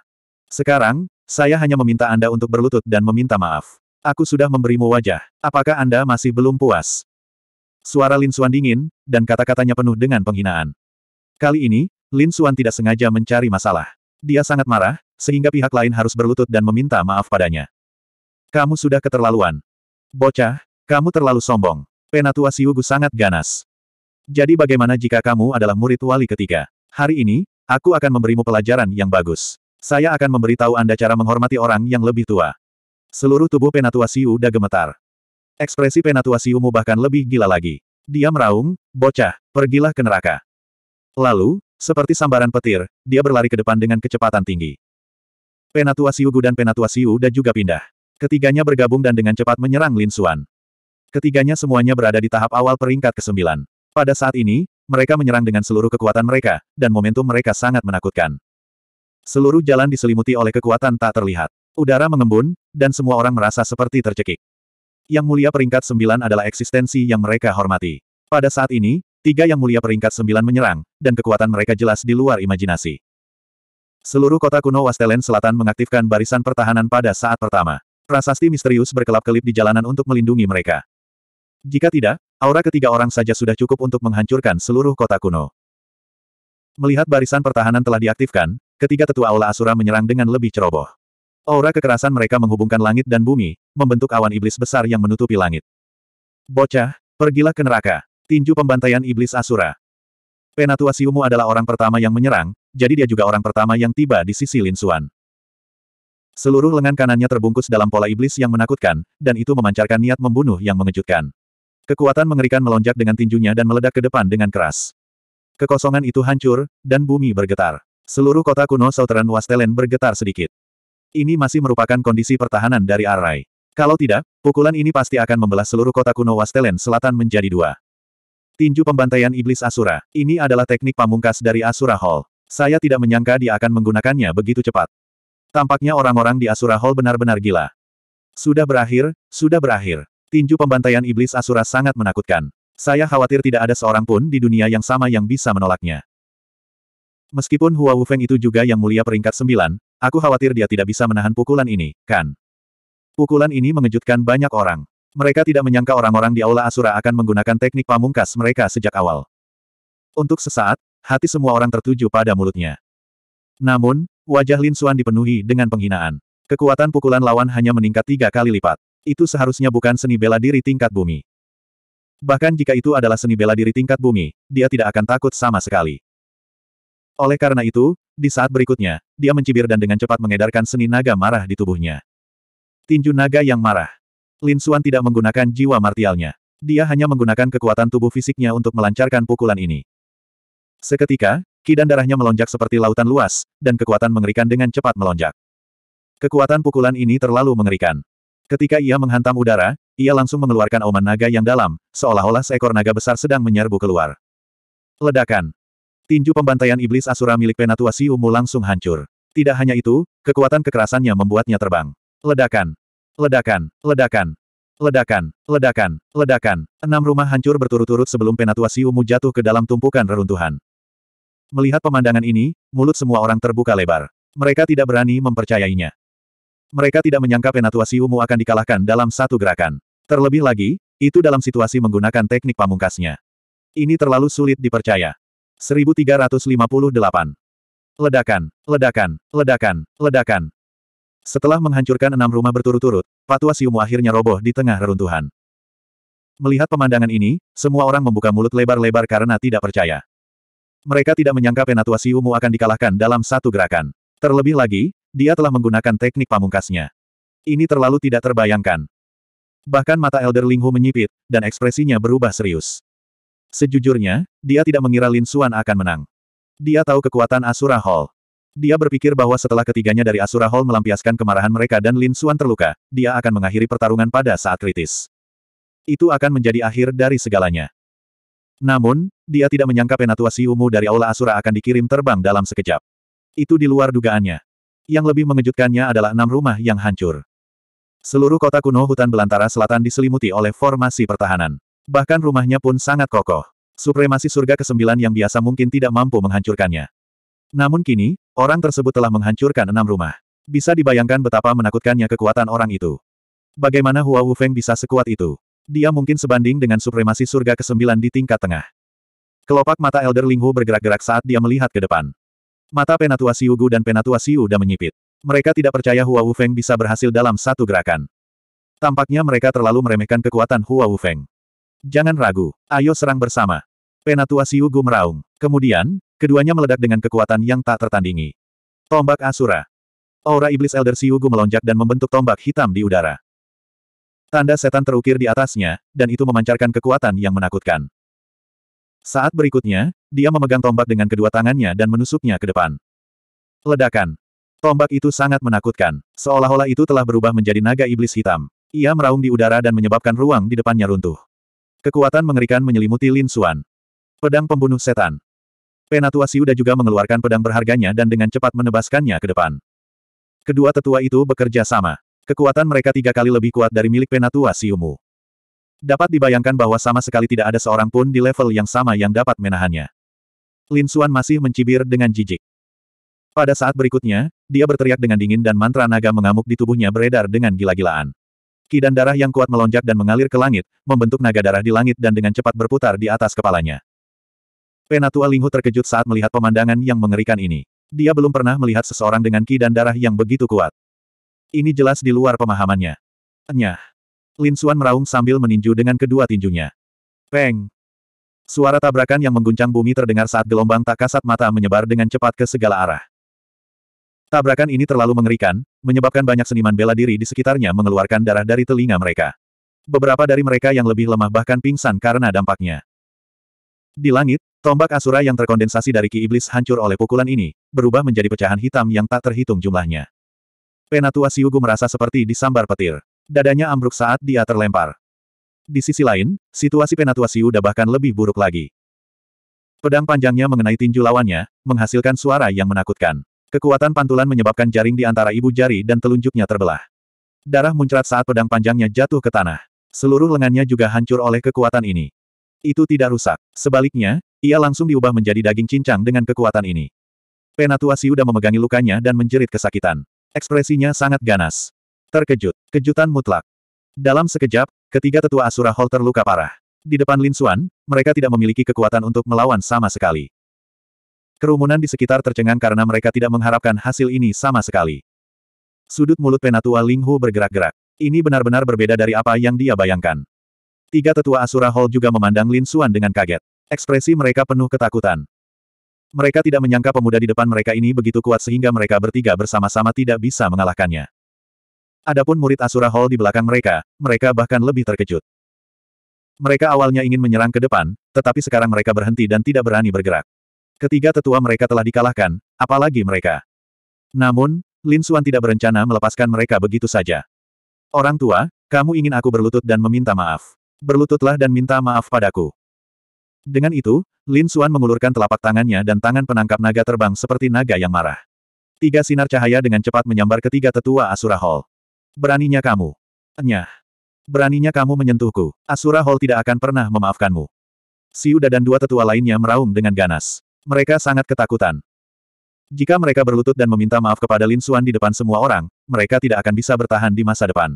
Sekarang, saya hanya meminta Anda untuk berlutut dan meminta maaf. Aku sudah memberimu wajah. Apakah Anda masih belum puas? Suara Lin Suan dingin, dan kata-katanya penuh dengan penghinaan. Kali ini, Lin Suan tidak sengaja mencari masalah. Dia sangat marah, sehingga pihak lain harus berlutut dan meminta maaf padanya. Kamu sudah keterlaluan. Bocah, kamu terlalu sombong. Penatua Siugu sangat ganas. Jadi bagaimana jika kamu adalah murid wali ketiga? Hari ini, aku akan memberimu pelajaran yang bagus. Saya akan memberitahu Anda cara menghormati orang yang lebih tua. Seluruh tubuh Penatua Siu udah gemetar. Ekspresi Penatua Siumu bahkan lebih gila lagi. Dia meraung, bocah, pergilah ke neraka. Lalu, seperti sambaran petir, dia berlari ke depan dengan kecepatan tinggi. Penatua Siugu dan Penatua Siu udah juga pindah. Ketiganya bergabung dan dengan cepat menyerang Lin Suan. Ketiganya semuanya berada di tahap awal peringkat ke-9. Pada saat ini, mereka menyerang dengan seluruh kekuatan mereka, dan momentum mereka sangat menakutkan. Seluruh jalan diselimuti oleh kekuatan tak terlihat. Udara mengembun, dan semua orang merasa seperti tercekik. Yang mulia peringkat sembilan adalah eksistensi yang mereka hormati. Pada saat ini, tiga yang mulia peringkat sembilan menyerang, dan kekuatan mereka jelas di luar imajinasi. Seluruh kota kuno Wastelen Selatan mengaktifkan barisan pertahanan pada saat pertama. Prasasti misterius berkelap-kelip di jalanan untuk melindungi mereka. Jika tidak, aura ketiga orang saja sudah cukup untuk menghancurkan seluruh kota kuno. Melihat barisan pertahanan telah diaktifkan, ketiga tetua aula Asura menyerang dengan lebih ceroboh. Aura kekerasan mereka menghubungkan langit dan bumi, membentuk awan iblis besar yang menutupi langit. Bocah, pergilah ke neraka. Tinju pembantaian iblis Asura. Penatua Siumu adalah orang pertama yang menyerang, jadi dia juga orang pertama yang tiba di sisi Lin Suan. Seluruh lengan kanannya terbungkus dalam pola iblis yang menakutkan, dan itu memancarkan niat membunuh yang mengejutkan. Kekuatan mengerikan melonjak dengan tinjunya dan meledak ke depan dengan keras. Kekosongan itu hancur, dan bumi bergetar. Seluruh kota kuno Southern Wastelen bergetar sedikit. Ini masih merupakan kondisi pertahanan dari Arai. Kalau tidak, pukulan ini pasti akan membelah seluruh kota kuno Wastelen selatan menjadi dua. Tinju pembantaian iblis Asura. Ini adalah teknik pamungkas dari Asura Hall. Saya tidak menyangka dia akan menggunakannya begitu cepat. Tampaknya orang-orang di Asura Hall benar-benar gila. Sudah berakhir, sudah berakhir. Tinju pembantaian iblis Asura sangat menakutkan. Saya khawatir tidak ada seorang pun di dunia yang sama yang bisa menolaknya. Meskipun Hua Wufeng itu juga yang mulia peringkat sembilan, aku khawatir dia tidak bisa menahan pukulan ini, kan? Pukulan ini mengejutkan banyak orang. Mereka tidak menyangka orang-orang di Aula Asura akan menggunakan teknik pamungkas mereka sejak awal. Untuk sesaat, hati semua orang tertuju pada mulutnya. Namun, wajah Lin Suan dipenuhi dengan penghinaan. Kekuatan pukulan lawan hanya meningkat tiga kali lipat. Itu seharusnya bukan seni bela diri tingkat bumi. Bahkan jika itu adalah seni bela diri tingkat bumi, dia tidak akan takut sama sekali. Oleh karena itu, di saat berikutnya, dia mencibir dan dengan cepat mengedarkan seni naga marah di tubuhnya. Tinju naga yang marah. Lin Xuan tidak menggunakan jiwa martialnya. Dia hanya menggunakan kekuatan tubuh fisiknya untuk melancarkan pukulan ini. Seketika, kidan darahnya melonjak seperti lautan luas, dan kekuatan mengerikan dengan cepat melonjak. Kekuatan pukulan ini terlalu mengerikan. Ketika ia menghantam udara, ia langsung mengeluarkan auman naga yang dalam, seolah-olah seekor naga besar sedang menyerbu keluar. Ledakan. Tinju pembantaian iblis Asura milik Penatua Siumu langsung hancur. Tidak hanya itu, kekuatan kekerasannya membuatnya terbang. Ledakan. Ledakan, ledakan, Ledakan, ledakan, ledakan. Enam rumah hancur berturut-turut sebelum Penatua Siumu jatuh ke dalam tumpukan reruntuhan. Melihat pemandangan ini, mulut semua orang terbuka lebar. Mereka tidak berani mempercayainya. Mereka tidak menyangka Penatuasiumu akan dikalahkan dalam satu gerakan. Terlebih lagi, itu dalam situasi menggunakan teknik pamungkasnya. Ini terlalu sulit dipercaya. 1358. Ledakan, ledakan, ledakan, ledakan. Setelah menghancurkan enam rumah berturut-turut, Siumu akhirnya roboh di tengah reruntuhan. Melihat pemandangan ini, semua orang membuka mulut lebar-lebar karena tidak percaya. Mereka tidak menyangka Penatuasiumu akan dikalahkan dalam satu gerakan. Terlebih lagi, dia telah menggunakan teknik pamungkasnya. Ini terlalu tidak terbayangkan. Bahkan mata Elder Linghu menyipit, dan ekspresinya berubah serius. Sejujurnya, dia tidak mengira Lin Xuan akan menang. Dia tahu kekuatan Asura Hall. Dia berpikir bahwa setelah ketiganya dari Asura Hall melampiaskan kemarahan mereka dan Lin Xuan terluka, dia akan mengakhiri pertarungan pada saat kritis. Itu akan menjadi akhir dari segalanya. Namun, dia tidak menyangka penatua Siumu dari Aula Asura akan dikirim terbang dalam sekejap. Itu di luar dugaannya. Yang lebih mengejutkannya adalah enam rumah yang hancur. Seluruh kota kuno hutan belantara selatan diselimuti oleh formasi pertahanan. Bahkan rumahnya pun sangat kokoh. Supremasi surga kesembilan yang biasa mungkin tidak mampu menghancurkannya. Namun kini, orang tersebut telah menghancurkan enam rumah. Bisa dibayangkan betapa menakutkannya kekuatan orang itu. Bagaimana Hua Wufeng bisa sekuat itu? Dia mungkin sebanding dengan supremasi surga ke-9 di tingkat tengah. Kelopak mata Elder Linghu bergerak-gerak saat dia melihat ke depan. Mata Penatua Siugu dan Penatua Siu menyipit. Mereka tidak percaya Hua Wufeng bisa berhasil dalam satu gerakan. Tampaknya mereka terlalu meremehkan kekuatan Hua Wufeng. Jangan ragu, ayo serang bersama. Penatua Siugu meraung. Kemudian, keduanya meledak dengan kekuatan yang tak tertandingi. Tombak Asura. Aura iblis Elder Siugu melonjak dan membentuk tombak hitam di udara. Tanda setan terukir di atasnya, dan itu memancarkan kekuatan yang menakutkan. Saat berikutnya, dia memegang tombak dengan kedua tangannya dan menusuknya ke depan. Ledakan. Tombak itu sangat menakutkan, seolah-olah itu telah berubah menjadi naga iblis hitam. Ia meraung di udara dan menyebabkan ruang di depannya runtuh. Kekuatan mengerikan menyelimuti Lin Xuan. Pedang pembunuh setan. Penatua Siuda juga mengeluarkan pedang berharganya dan dengan cepat menebaskannya ke depan. Kedua tetua itu bekerja sama. Kekuatan mereka tiga kali lebih kuat dari milik Penatua Siumu. Dapat dibayangkan bahwa sama sekali tidak ada seorang pun di level yang sama yang dapat menahannya. Lin Xuan masih mencibir dengan jijik. Pada saat berikutnya, dia berteriak dengan dingin dan mantra naga mengamuk di tubuhnya beredar dengan gila-gilaan. Kidan darah yang kuat melonjak dan mengalir ke langit, membentuk naga darah di langit dan dengan cepat berputar di atas kepalanya. Penatua Linghu terkejut saat melihat pemandangan yang mengerikan ini. Dia belum pernah melihat seseorang dengan kidan darah yang begitu kuat. Ini jelas di luar pemahamannya. Enyah. Lin Xuan meraung sambil meninju dengan kedua tinjunya. Peng! Suara tabrakan yang mengguncang bumi terdengar saat gelombang tak kasat mata menyebar dengan cepat ke segala arah. Tabrakan ini terlalu mengerikan, menyebabkan banyak seniman bela diri di sekitarnya mengeluarkan darah dari telinga mereka. Beberapa dari mereka yang lebih lemah bahkan pingsan karena dampaknya. Di langit, tombak asura yang terkondensasi dari ki iblis hancur oleh pukulan ini, berubah menjadi pecahan hitam yang tak terhitung jumlahnya. Penatua Siugu merasa seperti disambar petir. Dadanya ambruk saat dia terlempar. Di sisi lain, situasi Penatua Siu Siuda bahkan lebih buruk lagi. Pedang panjangnya mengenai tinju lawannya, menghasilkan suara yang menakutkan. Kekuatan pantulan menyebabkan jaring di antara ibu jari dan telunjuknya terbelah. Darah muncrat saat pedang panjangnya jatuh ke tanah. Seluruh lengannya juga hancur oleh kekuatan ini. Itu tidak rusak. Sebaliknya, ia langsung diubah menjadi daging cincang dengan kekuatan ini. Penatua Siuda memegangi lukanya dan menjerit kesakitan. Ekspresinya sangat ganas. Terkejut. Kejutan mutlak. Dalam sekejap, ketiga tetua Asura Hall terluka parah. Di depan Lin Xuan, mereka tidak memiliki kekuatan untuk melawan sama sekali. Kerumunan di sekitar tercengang karena mereka tidak mengharapkan hasil ini sama sekali. Sudut mulut penatua Ling Hu bergerak-gerak. Ini benar-benar berbeda dari apa yang dia bayangkan. Tiga tetua Asura Hall juga memandang Lin Xuan dengan kaget. Ekspresi mereka penuh ketakutan. Mereka tidak menyangka pemuda di depan mereka ini begitu kuat sehingga mereka bertiga bersama-sama tidak bisa mengalahkannya. Adapun murid Asura Hall di belakang mereka, mereka bahkan lebih terkejut. Mereka awalnya ingin menyerang ke depan, tetapi sekarang mereka berhenti dan tidak berani bergerak. Ketiga tetua mereka telah dikalahkan, apalagi mereka. Namun, Lin Suan tidak berencana melepaskan mereka begitu saja. Orang tua, kamu ingin aku berlutut dan meminta maaf. Berlututlah dan minta maaf padaku. Dengan itu, Lin Suan mengulurkan telapak tangannya dan tangan penangkap naga terbang seperti naga yang marah. Tiga sinar cahaya dengan cepat menyambar ketiga tetua Asura Hall. Beraninya kamu. Nyah. Beraninya kamu menyentuhku. Asura Hall tidak akan pernah memaafkanmu. Siuda dan dua tetua lainnya meraung dengan ganas. Mereka sangat ketakutan. Jika mereka berlutut dan meminta maaf kepada Lin Suan di depan semua orang, mereka tidak akan bisa bertahan di masa depan.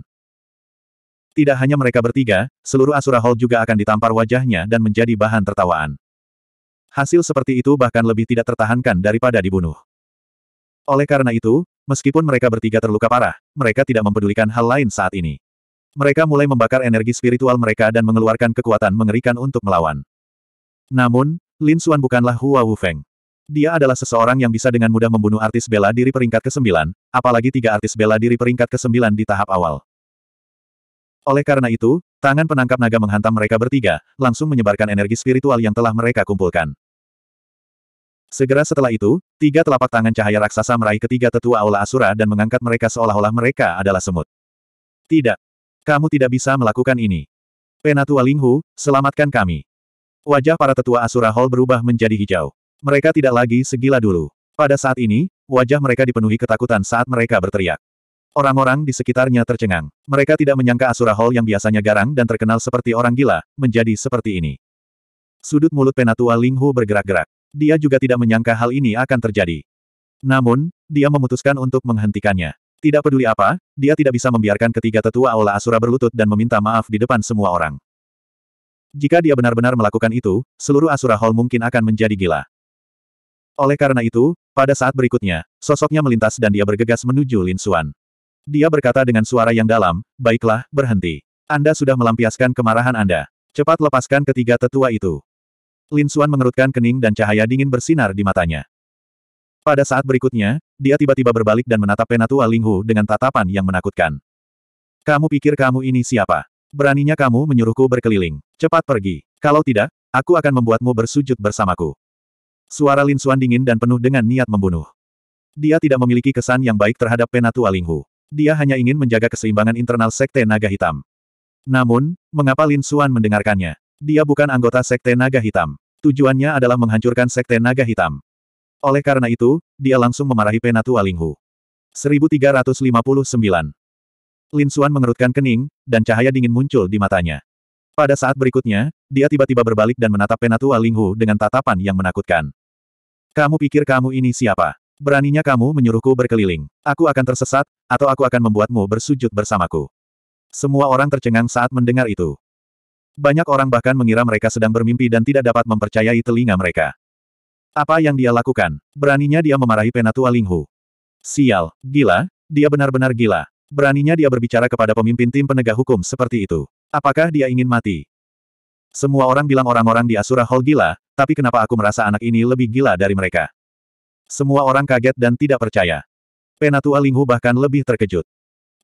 Tidak hanya mereka bertiga, seluruh Asura Hall juga akan ditampar wajahnya dan menjadi bahan tertawaan. Hasil seperti itu bahkan lebih tidak tertahankan daripada dibunuh. Oleh karena itu, Meskipun mereka bertiga terluka parah, mereka tidak mempedulikan hal lain saat ini. Mereka mulai membakar energi spiritual mereka dan mengeluarkan kekuatan mengerikan untuk melawan. Namun, Lin Xuan bukanlah Hua Wufeng. Dia adalah seseorang yang bisa dengan mudah membunuh artis bela diri peringkat ke-9, apalagi tiga artis bela diri peringkat ke-9 di tahap awal. Oleh karena itu, tangan penangkap naga menghantam mereka bertiga, langsung menyebarkan energi spiritual yang telah mereka kumpulkan. Segera setelah itu, tiga telapak tangan cahaya raksasa meraih ketiga tetua Aula Asura dan mengangkat mereka seolah-olah mereka adalah semut. Tidak. Kamu tidak bisa melakukan ini. Penatua Linghu, selamatkan kami. Wajah para tetua Asura Hall berubah menjadi hijau. Mereka tidak lagi segila dulu. Pada saat ini, wajah mereka dipenuhi ketakutan saat mereka berteriak. Orang-orang di sekitarnya tercengang. Mereka tidak menyangka Asura Hall yang biasanya garang dan terkenal seperti orang gila, menjadi seperti ini. Sudut mulut Penatua Linghu bergerak-gerak. Dia juga tidak menyangka hal ini akan terjadi. Namun, dia memutuskan untuk menghentikannya. Tidak peduli apa, dia tidak bisa membiarkan ketiga tetua Aula Asura berlutut dan meminta maaf di depan semua orang. Jika dia benar-benar melakukan itu, seluruh Asura Hall mungkin akan menjadi gila. Oleh karena itu, pada saat berikutnya, sosoknya melintas dan dia bergegas menuju Lin Xuan. Dia berkata dengan suara yang dalam, baiklah, berhenti. Anda sudah melampiaskan kemarahan Anda. Cepat lepaskan ketiga tetua itu. Lin Xuan mengerutkan kening dan cahaya dingin bersinar di matanya. Pada saat berikutnya, dia tiba-tiba berbalik dan menatap Penatua Linghu dengan tatapan yang menakutkan. Kamu pikir kamu ini siapa? Beraninya kamu menyuruhku berkeliling. Cepat pergi. Kalau tidak, aku akan membuatmu bersujud bersamaku. Suara Lin Xuan dingin dan penuh dengan niat membunuh. Dia tidak memiliki kesan yang baik terhadap Penatua Linghu. Dia hanya ingin menjaga keseimbangan internal Sekte Naga Hitam. Namun, mengapa Lin Xuan mendengarkannya? Dia bukan anggota Sekte Naga Hitam. Tujuannya adalah menghancurkan Sekte Naga Hitam. Oleh karena itu, dia langsung memarahi Penatu Linghu. 1359. Lin Xuan mengerutkan kening, dan cahaya dingin muncul di matanya. Pada saat berikutnya, dia tiba-tiba berbalik dan menatap Penatu Linghu dengan tatapan yang menakutkan. Kamu pikir kamu ini siapa? Beraninya kamu menyuruhku berkeliling. Aku akan tersesat, atau aku akan membuatmu bersujud bersamaku. Semua orang tercengang saat mendengar itu. Banyak orang bahkan mengira mereka sedang bermimpi dan tidak dapat mempercayai telinga mereka. Apa yang dia lakukan? Beraninya dia memarahi Penatua Linghu. Sial, gila, dia benar-benar gila. Beraninya dia berbicara kepada pemimpin tim penegak hukum seperti itu. Apakah dia ingin mati? Semua orang bilang orang-orang di Asura Hall gila, tapi kenapa aku merasa anak ini lebih gila dari mereka? Semua orang kaget dan tidak percaya. Penatua Linghu bahkan lebih terkejut.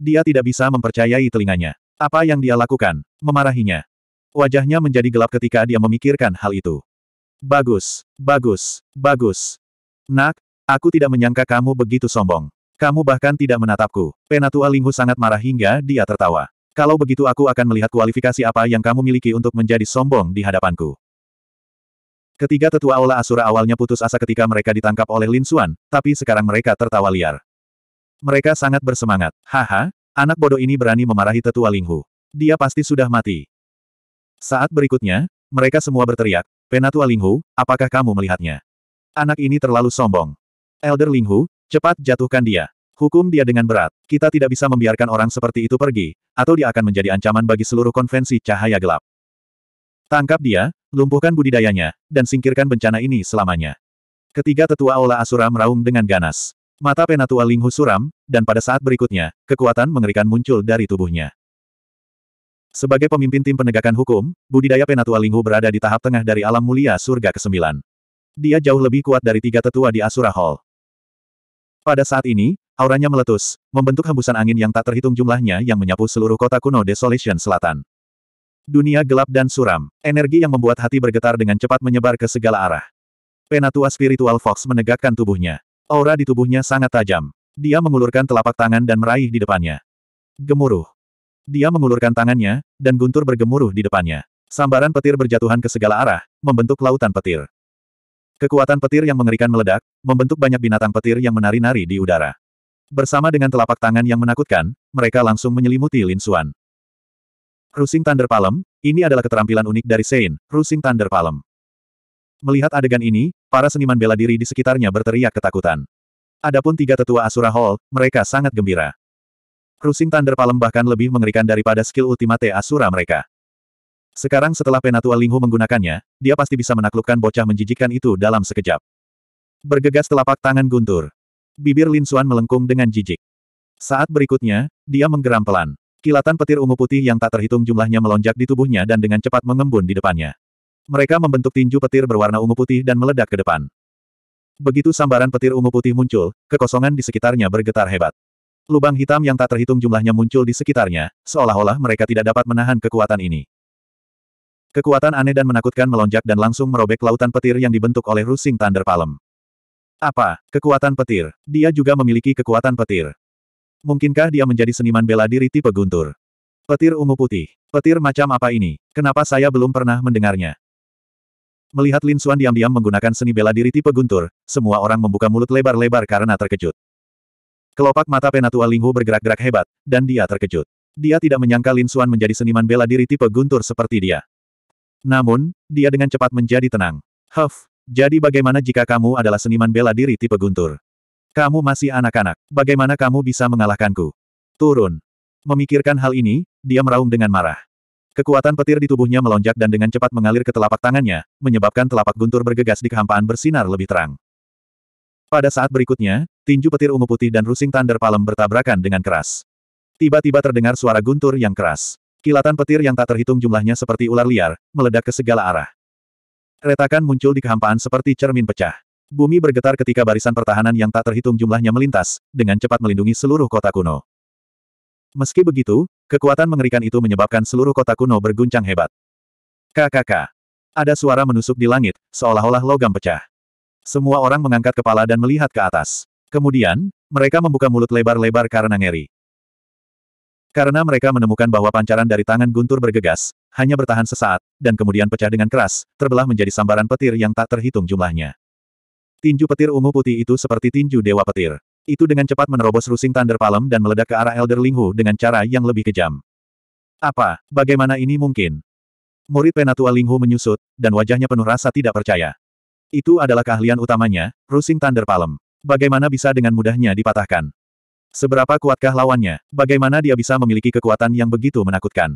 Dia tidak bisa mempercayai telinganya. Apa yang dia lakukan? Memarahinya. Wajahnya menjadi gelap ketika dia memikirkan hal itu. Bagus, bagus, bagus. Nak, aku tidak menyangka kamu begitu sombong. Kamu bahkan tidak menatapku. Penatua Linghu sangat marah hingga dia tertawa. Kalau begitu aku akan melihat kualifikasi apa yang kamu miliki untuk menjadi sombong di hadapanku. Ketiga tetua Aula Asura awalnya putus asa ketika mereka ditangkap oleh Lin Xuan, tapi sekarang mereka tertawa liar. Mereka sangat bersemangat. Haha, anak bodoh ini berani memarahi tetua Linghu. Dia pasti sudah mati. Saat berikutnya, mereka semua berteriak, Penatua Linghu, apakah kamu melihatnya? Anak ini terlalu sombong. Elder Linghu, cepat jatuhkan dia. Hukum dia dengan berat. Kita tidak bisa membiarkan orang seperti itu pergi, atau dia akan menjadi ancaman bagi seluruh konvensi cahaya gelap. Tangkap dia, lumpuhkan budidayanya, dan singkirkan bencana ini selamanya. Ketiga tetua Aula Asura meraung dengan ganas. Mata Penatua Linghu suram, dan pada saat berikutnya, kekuatan mengerikan muncul dari tubuhnya. Sebagai pemimpin tim penegakan hukum, budidaya Penatua Linghu berada di tahap tengah dari alam mulia surga ke-9. Dia jauh lebih kuat dari tiga tetua di Asura Hall. Pada saat ini, auranya meletus, membentuk hembusan angin yang tak terhitung jumlahnya yang menyapu seluruh kota kuno Desolation Selatan. Dunia gelap dan suram, energi yang membuat hati bergetar dengan cepat menyebar ke segala arah. Penatua spiritual Fox menegakkan tubuhnya. Aura di tubuhnya sangat tajam. Dia mengulurkan telapak tangan dan meraih di depannya. Gemuruh. Dia mengulurkan tangannya, dan guntur bergemuruh di depannya. Sambaran petir berjatuhan ke segala arah, membentuk lautan petir. Kekuatan petir yang mengerikan meledak, membentuk banyak binatang petir yang menari-nari di udara. Bersama dengan telapak tangan yang menakutkan, mereka langsung menyelimuti Lin Xuan. Rusing Thunder Palm, ini adalah keterampilan unik dari Sein, Rusing Thunder Palm. Melihat adegan ini, para seniman bela diri di sekitarnya berteriak ketakutan. Adapun tiga tetua Asura Hall, mereka sangat gembira. Cruising Thunder Palem bahkan lebih mengerikan daripada skill Ultimate Asura mereka. Sekarang setelah Penatua Linghu menggunakannya, dia pasti bisa menaklukkan bocah menjijikan itu dalam sekejap. Bergegas telapak tangan guntur. Bibir Lin Xuan melengkung dengan jijik. Saat berikutnya, dia menggeram pelan. Kilatan petir ungu putih yang tak terhitung jumlahnya melonjak di tubuhnya dan dengan cepat mengembun di depannya. Mereka membentuk tinju petir berwarna ungu putih dan meledak ke depan. Begitu sambaran petir ungu putih muncul, kekosongan di sekitarnya bergetar hebat. Lubang hitam yang tak terhitung jumlahnya muncul di sekitarnya, seolah-olah mereka tidak dapat menahan kekuatan ini. Kekuatan aneh dan menakutkan melonjak dan langsung merobek lautan petir yang dibentuk oleh Rusing Thunder Palm. Apa? Kekuatan petir. Dia juga memiliki kekuatan petir. Mungkinkah dia menjadi seniman bela diri tipe guntur? Petir ungu putih. Petir macam apa ini? Kenapa saya belum pernah mendengarnya? Melihat Lin Xuan diam-diam menggunakan seni bela diri tipe guntur, semua orang membuka mulut lebar-lebar karena terkejut. Kelopak mata Penatua Linghu bergerak-gerak hebat, dan dia terkejut. Dia tidak menyangka Lin Xuan menjadi seniman bela diri tipe guntur seperti dia. Namun, dia dengan cepat menjadi tenang. Huff, jadi bagaimana jika kamu adalah seniman bela diri tipe guntur? Kamu masih anak-anak, bagaimana kamu bisa mengalahkanku? Turun. Memikirkan hal ini, dia meraung dengan marah. Kekuatan petir di tubuhnya melonjak dan dengan cepat mengalir ke telapak tangannya, menyebabkan telapak guntur bergegas di kehampaan bersinar lebih terang. Pada saat berikutnya, tinju petir ungu putih dan rusing Thunder palem bertabrakan dengan keras. Tiba-tiba terdengar suara guntur yang keras. Kilatan petir yang tak terhitung jumlahnya seperti ular liar, meledak ke segala arah. Retakan muncul di kehampaan seperti cermin pecah. Bumi bergetar ketika barisan pertahanan yang tak terhitung jumlahnya melintas, dengan cepat melindungi seluruh kota kuno. Meski begitu, kekuatan mengerikan itu menyebabkan seluruh kota kuno berguncang hebat. KKK. Ada suara menusuk di langit, seolah-olah logam pecah. Semua orang mengangkat kepala dan melihat ke atas. Kemudian, mereka membuka mulut lebar-lebar karena ngeri. Karena mereka menemukan bahwa pancaran dari tangan Guntur bergegas, hanya bertahan sesaat, dan kemudian pecah dengan keras, terbelah menjadi sambaran petir yang tak terhitung jumlahnya. Tinju petir ungu putih itu seperti tinju dewa petir. Itu dengan cepat menerobos rusing Thunder Palem dan meledak ke arah Elder Linghu dengan cara yang lebih kejam. Apa, bagaimana ini mungkin? Murid Penatua Linghu menyusut, dan wajahnya penuh rasa tidak percaya. Itu adalah keahlian utamanya, Rusing Thunder Palm. Bagaimana bisa dengan mudahnya dipatahkan? Seberapa kuatkah lawannya? Bagaimana dia bisa memiliki kekuatan yang begitu menakutkan?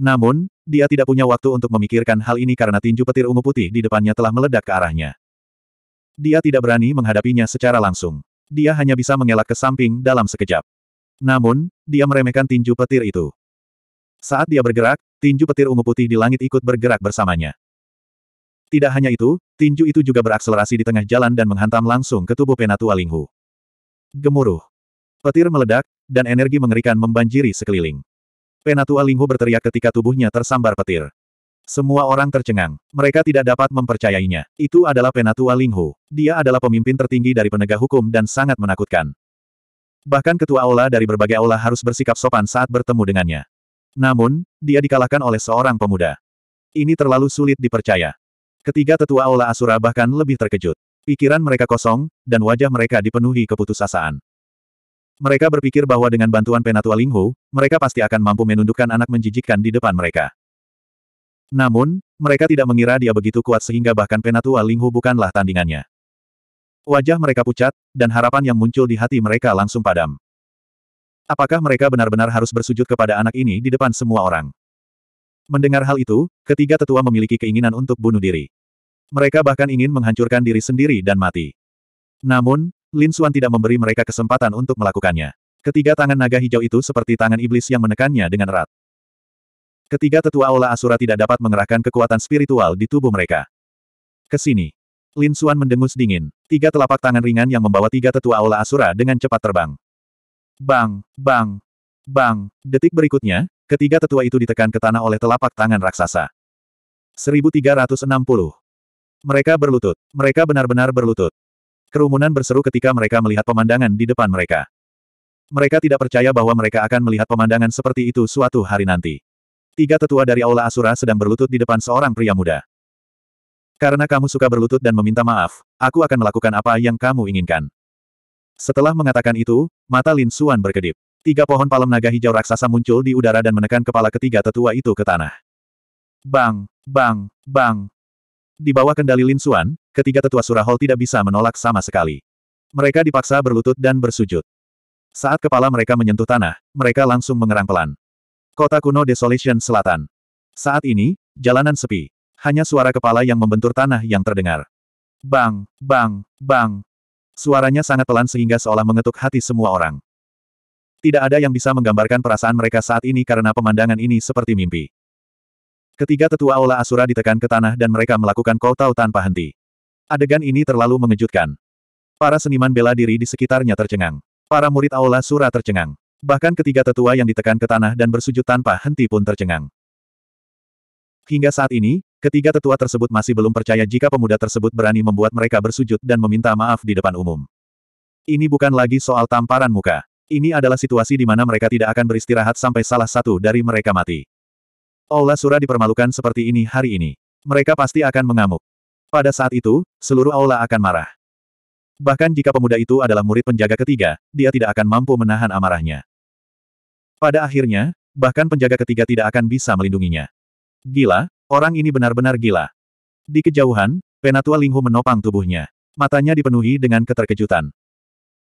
Namun, dia tidak punya waktu untuk memikirkan hal ini karena tinju petir ungu putih di depannya telah meledak ke arahnya. Dia tidak berani menghadapinya secara langsung. Dia hanya bisa mengelak ke samping dalam sekejap. Namun, dia meremehkan tinju petir itu. Saat dia bergerak, tinju petir ungu putih di langit ikut bergerak bersamanya. Tidak hanya itu, tinju itu juga berakselerasi di tengah jalan dan menghantam langsung ke tubuh Penatua Linghu. Gemuruh. Petir meledak, dan energi mengerikan membanjiri sekeliling. Penatua Linghu berteriak ketika tubuhnya tersambar petir. Semua orang tercengang. Mereka tidak dapat mempercayainya. Itu adalah Penatua Linghu. Dia adalah pemimpin tertinggi dari penegak hukum dan sangat menakutkan. Bahkan ketua aula dari berbagai aula harus bersikap sopan saat bertemu dengannya. Namun, dia dikalahkan oleh seorang pemuda. Ini terlalu sulit dipercaya. Ketiga tetua Aula Asura bahkan lebih terkejut. Pikiran mereka kosong, dan wajah mereka dipenuhi keputusasaan. Mereka berpikir bahwa dengan bantuan Penatua Linghu, mereka pasti akan mampu menundukkan anak menjijikkan di depan mereka. Namun, mereka tidak mengira dia begitu kuat sehingga bahkan Penatua Linghu bukanlah tandingannya. Wajah mereka pucat, dan harapan yang muncul di hati mereka langsung padam. Apakah mereka benar-benar harus bersujud kepada anak ini di depan semua orang? Mendengar hal itu, ketiga tetua memiliki keinginan untuk bunuh diri. Mereka bahkan ingin menghancurkan diri sendiri dan mati. Namun, Lin Xuan tidak memberi mereka kesempatan untuk melakukannya. Ketiga tangan naga hijau itu seperti tangan iblis yang menekannya dengan erat. Ketiga tetua Aula Asura tidak dapat mengerahkan kekuatan spiritual di tubuh mereka. Kesini. Lin Xuan mendengus dingin. Tiga telapak tangan ringan yang membawa tiga tetua Aula Asura dengan cepat terbang. Bang, bang, bang. Detik berikutnya, ketiga tetua itu ditekan ke tanah oleh telapak tangan raksasa. 1360. Mereka berlutut. Mereka benar-benar berlutut. Kerumunan berseru ketika mereka melihat pemandangan di depan mereka. Mereka tidak percaya bahwa mereka akan melihat pemandangan seperti itu suatu hari nanti. Tiga tetua dari Aula Asura sedang berlutut di depan seorang pria muda. Karena kamu suka berlutut dan meminta maaf, aku akan melakukan apa yang kamu inginkan. Setelah mengatakan itu, mata Lin Suan berkedip. Tiga pohon palem naga hijau raksasa muncul di udara dan menekan kepala ketiga tetua itu ke tanah. Bang, bang, bang, di bawah kendali Lin Xuan, ketiga tetua surahol tidak bisa menolak sama sekali. Mereka dipaksa berlutut dan bersujud. Saat kepala mereka menyentuh tanah, mereka langsung mengerang pelan. Kota kuno Desolation Selatan. Saat ini, jalanan sepi. Hanya suara kepala yang membentur tanah yang terdengar. Bang, bang, bang. Suaranya sangat pelan sehingga seolah mengetuk hati semua orang. Tidak ada yang bisa menggambarkan perasaan mereka saat ini karena pemandangan ini seperti mimpi. Ketiga tetua aula Asura ditekan ke tanah dan mereka melakukan koutau tanpa henti. Adegan ini terlalu mengejutkan. Para seniman bela diri di sekitarnya tercengang. Para murid Aula asura tercengang. Bahkan ketiga tetua yang ditekan ke tanah dan bersujud tanpa henti pun tercengang. Hingga saat ini, ketiga tetua tersebut masih belum percaya jika pemuda tersebut berani membuat mereka bersujud dan meminta maaf di depan umum. Ini bukan lagi soal tamparan muka. Ini adalah situasi di mana mereka tidak akan beristirahat sampai salah satu dari mereka mati. Aula Sura dipermalukan seperti ini hari ini. Mereka pasti akan mengamuk. Pada saat itu, seluruh aula akan marah. Bahkan jika pemuda itu adalah murid penjaga ketiga, dia tidak akan mampu menahan amarahnya. Pada akhirnya, bahkan penjaga ketiga tidak akan bisa melindunginya. Gila, orang ini benar-benar gila. Di kejauhan, Penatua Linghu menopang tubuhnya. Matanya dipenuhi dengan keterkejutan.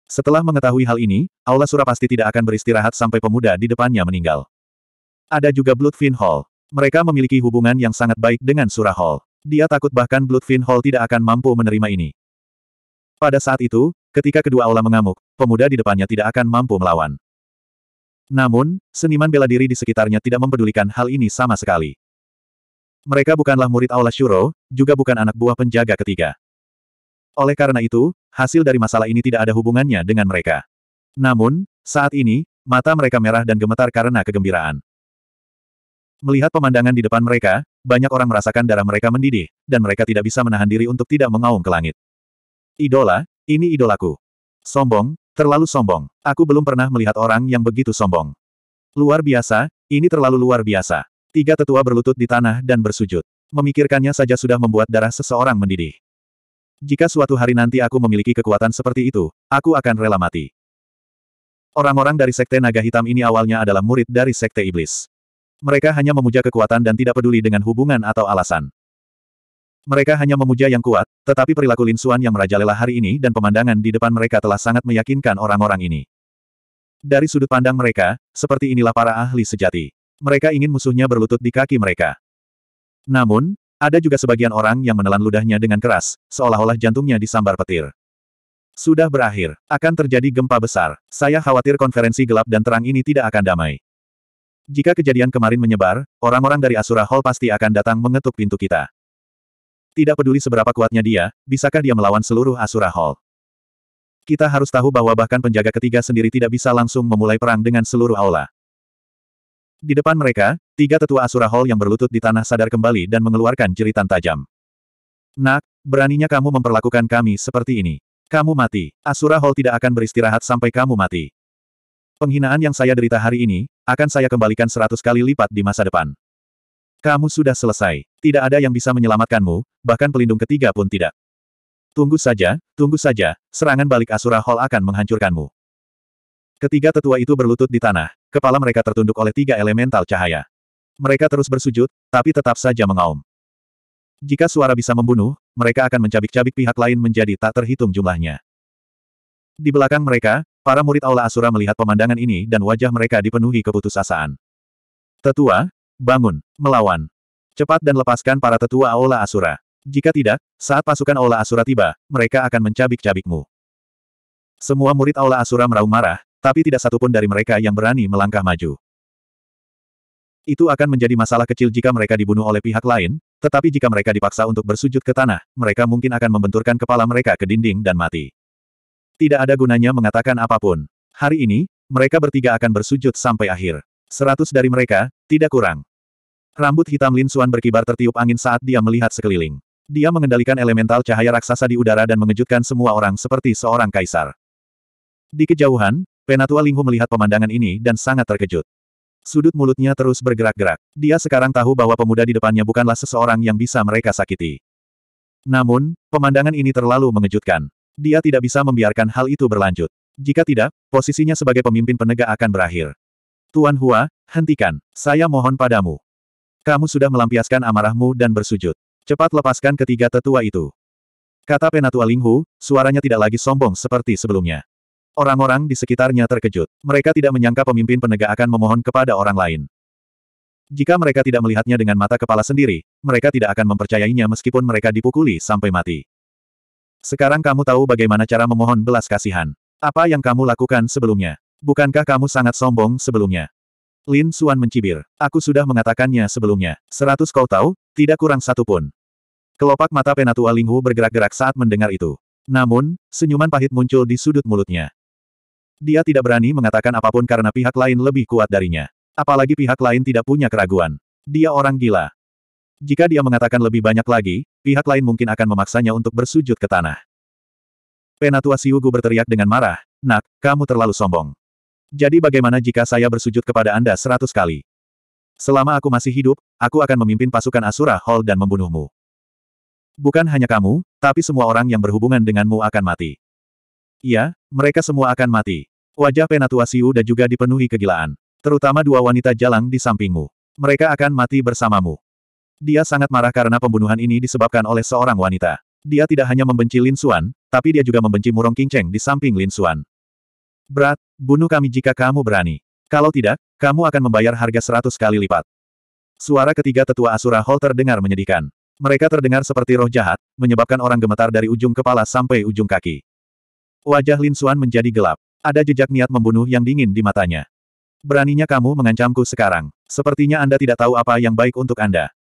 Setelah mengetahui hal ini, Aula Sura pasti tidak akan beristirahat sampai pemuda di depannya meninggal. Ada juga Bloodfin Hall. Mereka memiliki hubungan yang sangat baik dengan Surah Hall. Dia takut bahkan Bloodfin Hall tidak akan mampu menerima ini. Pada saat itu, ketika kedua aula mengamuk, pemuda di depannya tidak akan mampu melawan. Namun, seniman bela diri di sekitarnya tidak mempedulikan hal ini sama sekali. Mereka bukanlah murid Aula Shuro, juga bukan anak buah penjaga ketiga. Oleh karena itu, hasil dari masalah ini tidak ada hubungannya dengan mereka. Namun, saat ini, mata mereka merah dan gemetar karena kegembiraan. Melihat pemandangan di depan mereka, banyak orang merasakan darah mereka mendidih, dan mereka tidak bisa menahan diri untuk tidak mengaum ke langit. Idola, ini idolaku. Sombong, terlalu sombong. Aku belum pernah melihat orang yang begitu sombong. Luar biasa, ini terlalu luar biasa. Tiga tetua berlutut di tanah dan bersujud. Memikirkannya saja sudah membuat darah seseorang mendidih. Jika suatu hari nanti aku memiliki kekuatan seperti itu, aku akan rela mati. Orang-orang dari Sekte Naga Hitam ini awalnya adalah murid dari Sekte Iblis. Mereka hanya memuja kekuatan dan tidak peduli dengan hubungan atau alasan. Mereka hanya memuja yang kuat, tetapi perilaku Lin Xuan yang merajalela hari ini dan pemandangan di depan mereka telah sangat meyakinkan orang-orang ini. Dari sudut pandang mereka, seperti inilah para ahli sejati. Mereka ingin musuhnya berlutut di kaki mereka. Namun, ada juga sebagian orang yang menelan ludahnya dengan keras, seolah-olah jantungnya disambar petir. Sudah berakhir, akan terjadi gempa besar. Saya khawatir konferensi gelap dan terang ini tidak akan damai. Jika kejadian kemarin menyebar, orang-orang dari Asura Hall pasti akan datang mengetuk pintu kita. Tidak peduli seberapa kuatnya dia, bisakah dia melawan seluruh Asura Hall? Kita harus tahu bahwa bahkan penjaga ketiga sendiri tidak bisa langsung memulai perang dengan seluruh aula. Di depan mereka, tiga tetua Asura Hall yang berlutut di tanah sadar kembali dan mengeluarkan jeritan tajam. Nak, beraninya kamu memperlakukan kami seperti ini. Kamu mati. Asura Hall tidak akan beristirahat sampai kamu mati. Penghinaan yang saya derita hari ini, akan saya kembalikan seratus kali lipat di masa depan. Kamu sudah selesai. Tidak ada yang bisa menyelamatkanmu, bahkan pelindung ketiga pun tidak. Tunggu saja, tunggu saja, serangan balik Asura Hall akan menghancurkanmu. Ketiga tetua itu berlutut di tanah, kepala mereka tertunduk oleh tiga elemental cahaya. Mereka terus bersujud, tapi tetap saja mengaum. Jika suara bisa membunuh, mereka akan mencabik-cabik pihak lain menjadi tak terhitung jumlahnya. Di belakang mereka, Para murid Aula Asura melihat pemandangan ini dan wajah mereka dipenuhi keputusasaan. Tetua, bangun, melawan. Cepat dan lepaskan para tetua Aula Asura. Jika tidak, saat pasukan Aula Asura tiba, mereka akan mencabik-cabikmu. Semua murid Aula Asura meraung marah, tapi tidak satupun dari mereka yang berani melangkah maju. Itu akan menjadi masalah kecil jika mereka dibunuh oleh pihak lain, tetapi jika mereka dipaksa untuk bersujud ke tanah, mereka mungkin akan membenturkan kepala mereka ke dinding dan mati. Tidak ada gunanya mengatakan apapun. Hari ini, mereka bertiga akan bersujud sampai akhir. Seratus dari mereka, tidak kurang. Rambut hitam Lin Suan berkibar tertiup angin saat dia melihat sekeliling. Dia mengendalikan elemental cahaya raksasa di udara dan mengejutkan semua orang seperti seorang kaisar. Di kejauhan, Penatua Linghu melihat pemandangan ini dan sangat terkejut. Sudut mulutnya terus bergerak-gerak. Dia sekarang tahu bahwa pemuda di depannya bukanlah seseorang yang bisa mereka sakiti. Namun, pemandangan ini terlalu mengejutkan. Dia tidak bisa membiarkan hal itu berlanjut. Jika tidak, posisinya sebagai pemimpin penegak akan berakhir. Tuan Hua, hentikan. Saya mohon padamu. Kamu sudah melampiaskan amarahmu dan bersujud. Cepat lepaskan ketiga tetua itu. Kata Penatua Linghu, suaranya tidak lagi sombong seperti sebelumnya. Orang-orang di sekitarnya terkejut. Mereka tidak menyangka pemimpin penegak akan memohon kepada orang lain. Jika mereka tidak melihatnya dengan mata kepala sendiri, mereka tidak akan mempercayainya meskipun mereka dipukuli sampai mati. Sekarang kamu tahu bagaimana cara memohon belas kasihan. Apa yang kamu lakukan sebelumnya? Bukankah kamu sangat sombong sebelumnya? Lin Suan mencibir. Aku sudah mengatakannya sebelumnya. Seratus kau tahu, tidak kurang satu pun. Kelopak mata penatua Linghu bergerak-gerak saat mendengar itu. Namun, senyuman pahit muncul di sudut mulutnya. Dia tidak berani mengatakan apapun karena pihak lain lebih kuat darinya. Apalagi pihak lain tidak punya keraguan. Dia orang gila. Jika dia mengatakan lebih banyak lagi, pihak lain mungkin akan memaksanya untuk bersujud ke tanah. Penatua Siugu berteriak dengan marah, Nak, kamu terlalu sombong. Jadi bagaimana jika saya bersujud kepada Anda seratus kali? Selama aku masih hidup, aku akan memimpin pasukan Asura Hall dan membunuhmu. Bukan hanya kamu, tapi semua orang yang berhubungan denganmu akan mati. Iya, mereka semua akan mati. Wajah Penatua dan juga dipenuhi kegilaan. Terutama dua wanita jalang di sampingmu. Mereka akan mati bersamamu. Dia sangat marah karena pembunuhan ini disebabkan oleh seorang wanita. Dia tidak hanya membenci Lin Xuan, tapi dia juga membenci Murong Qingcheng di samping Lin Xuan. Berat, bunuh kami jika kamu berani. Kalau tidak, kamu akan membayar harga seratus kali lipat. Suara ketiga tetua Asura Hall terdengar menyedihkan. Mereka terdengar seperti roh jahat, menyebabkan orang gemetar dari ujung kepala sampai ujung kaki. Wajah Lin Xuan menjadi gelap. Ada jejak niat membunuh yang dingin di matanya. Beraninya kamu mengancamku sekarang. Sepertinya Anda tidak tahu apa yang baik untuk Anda.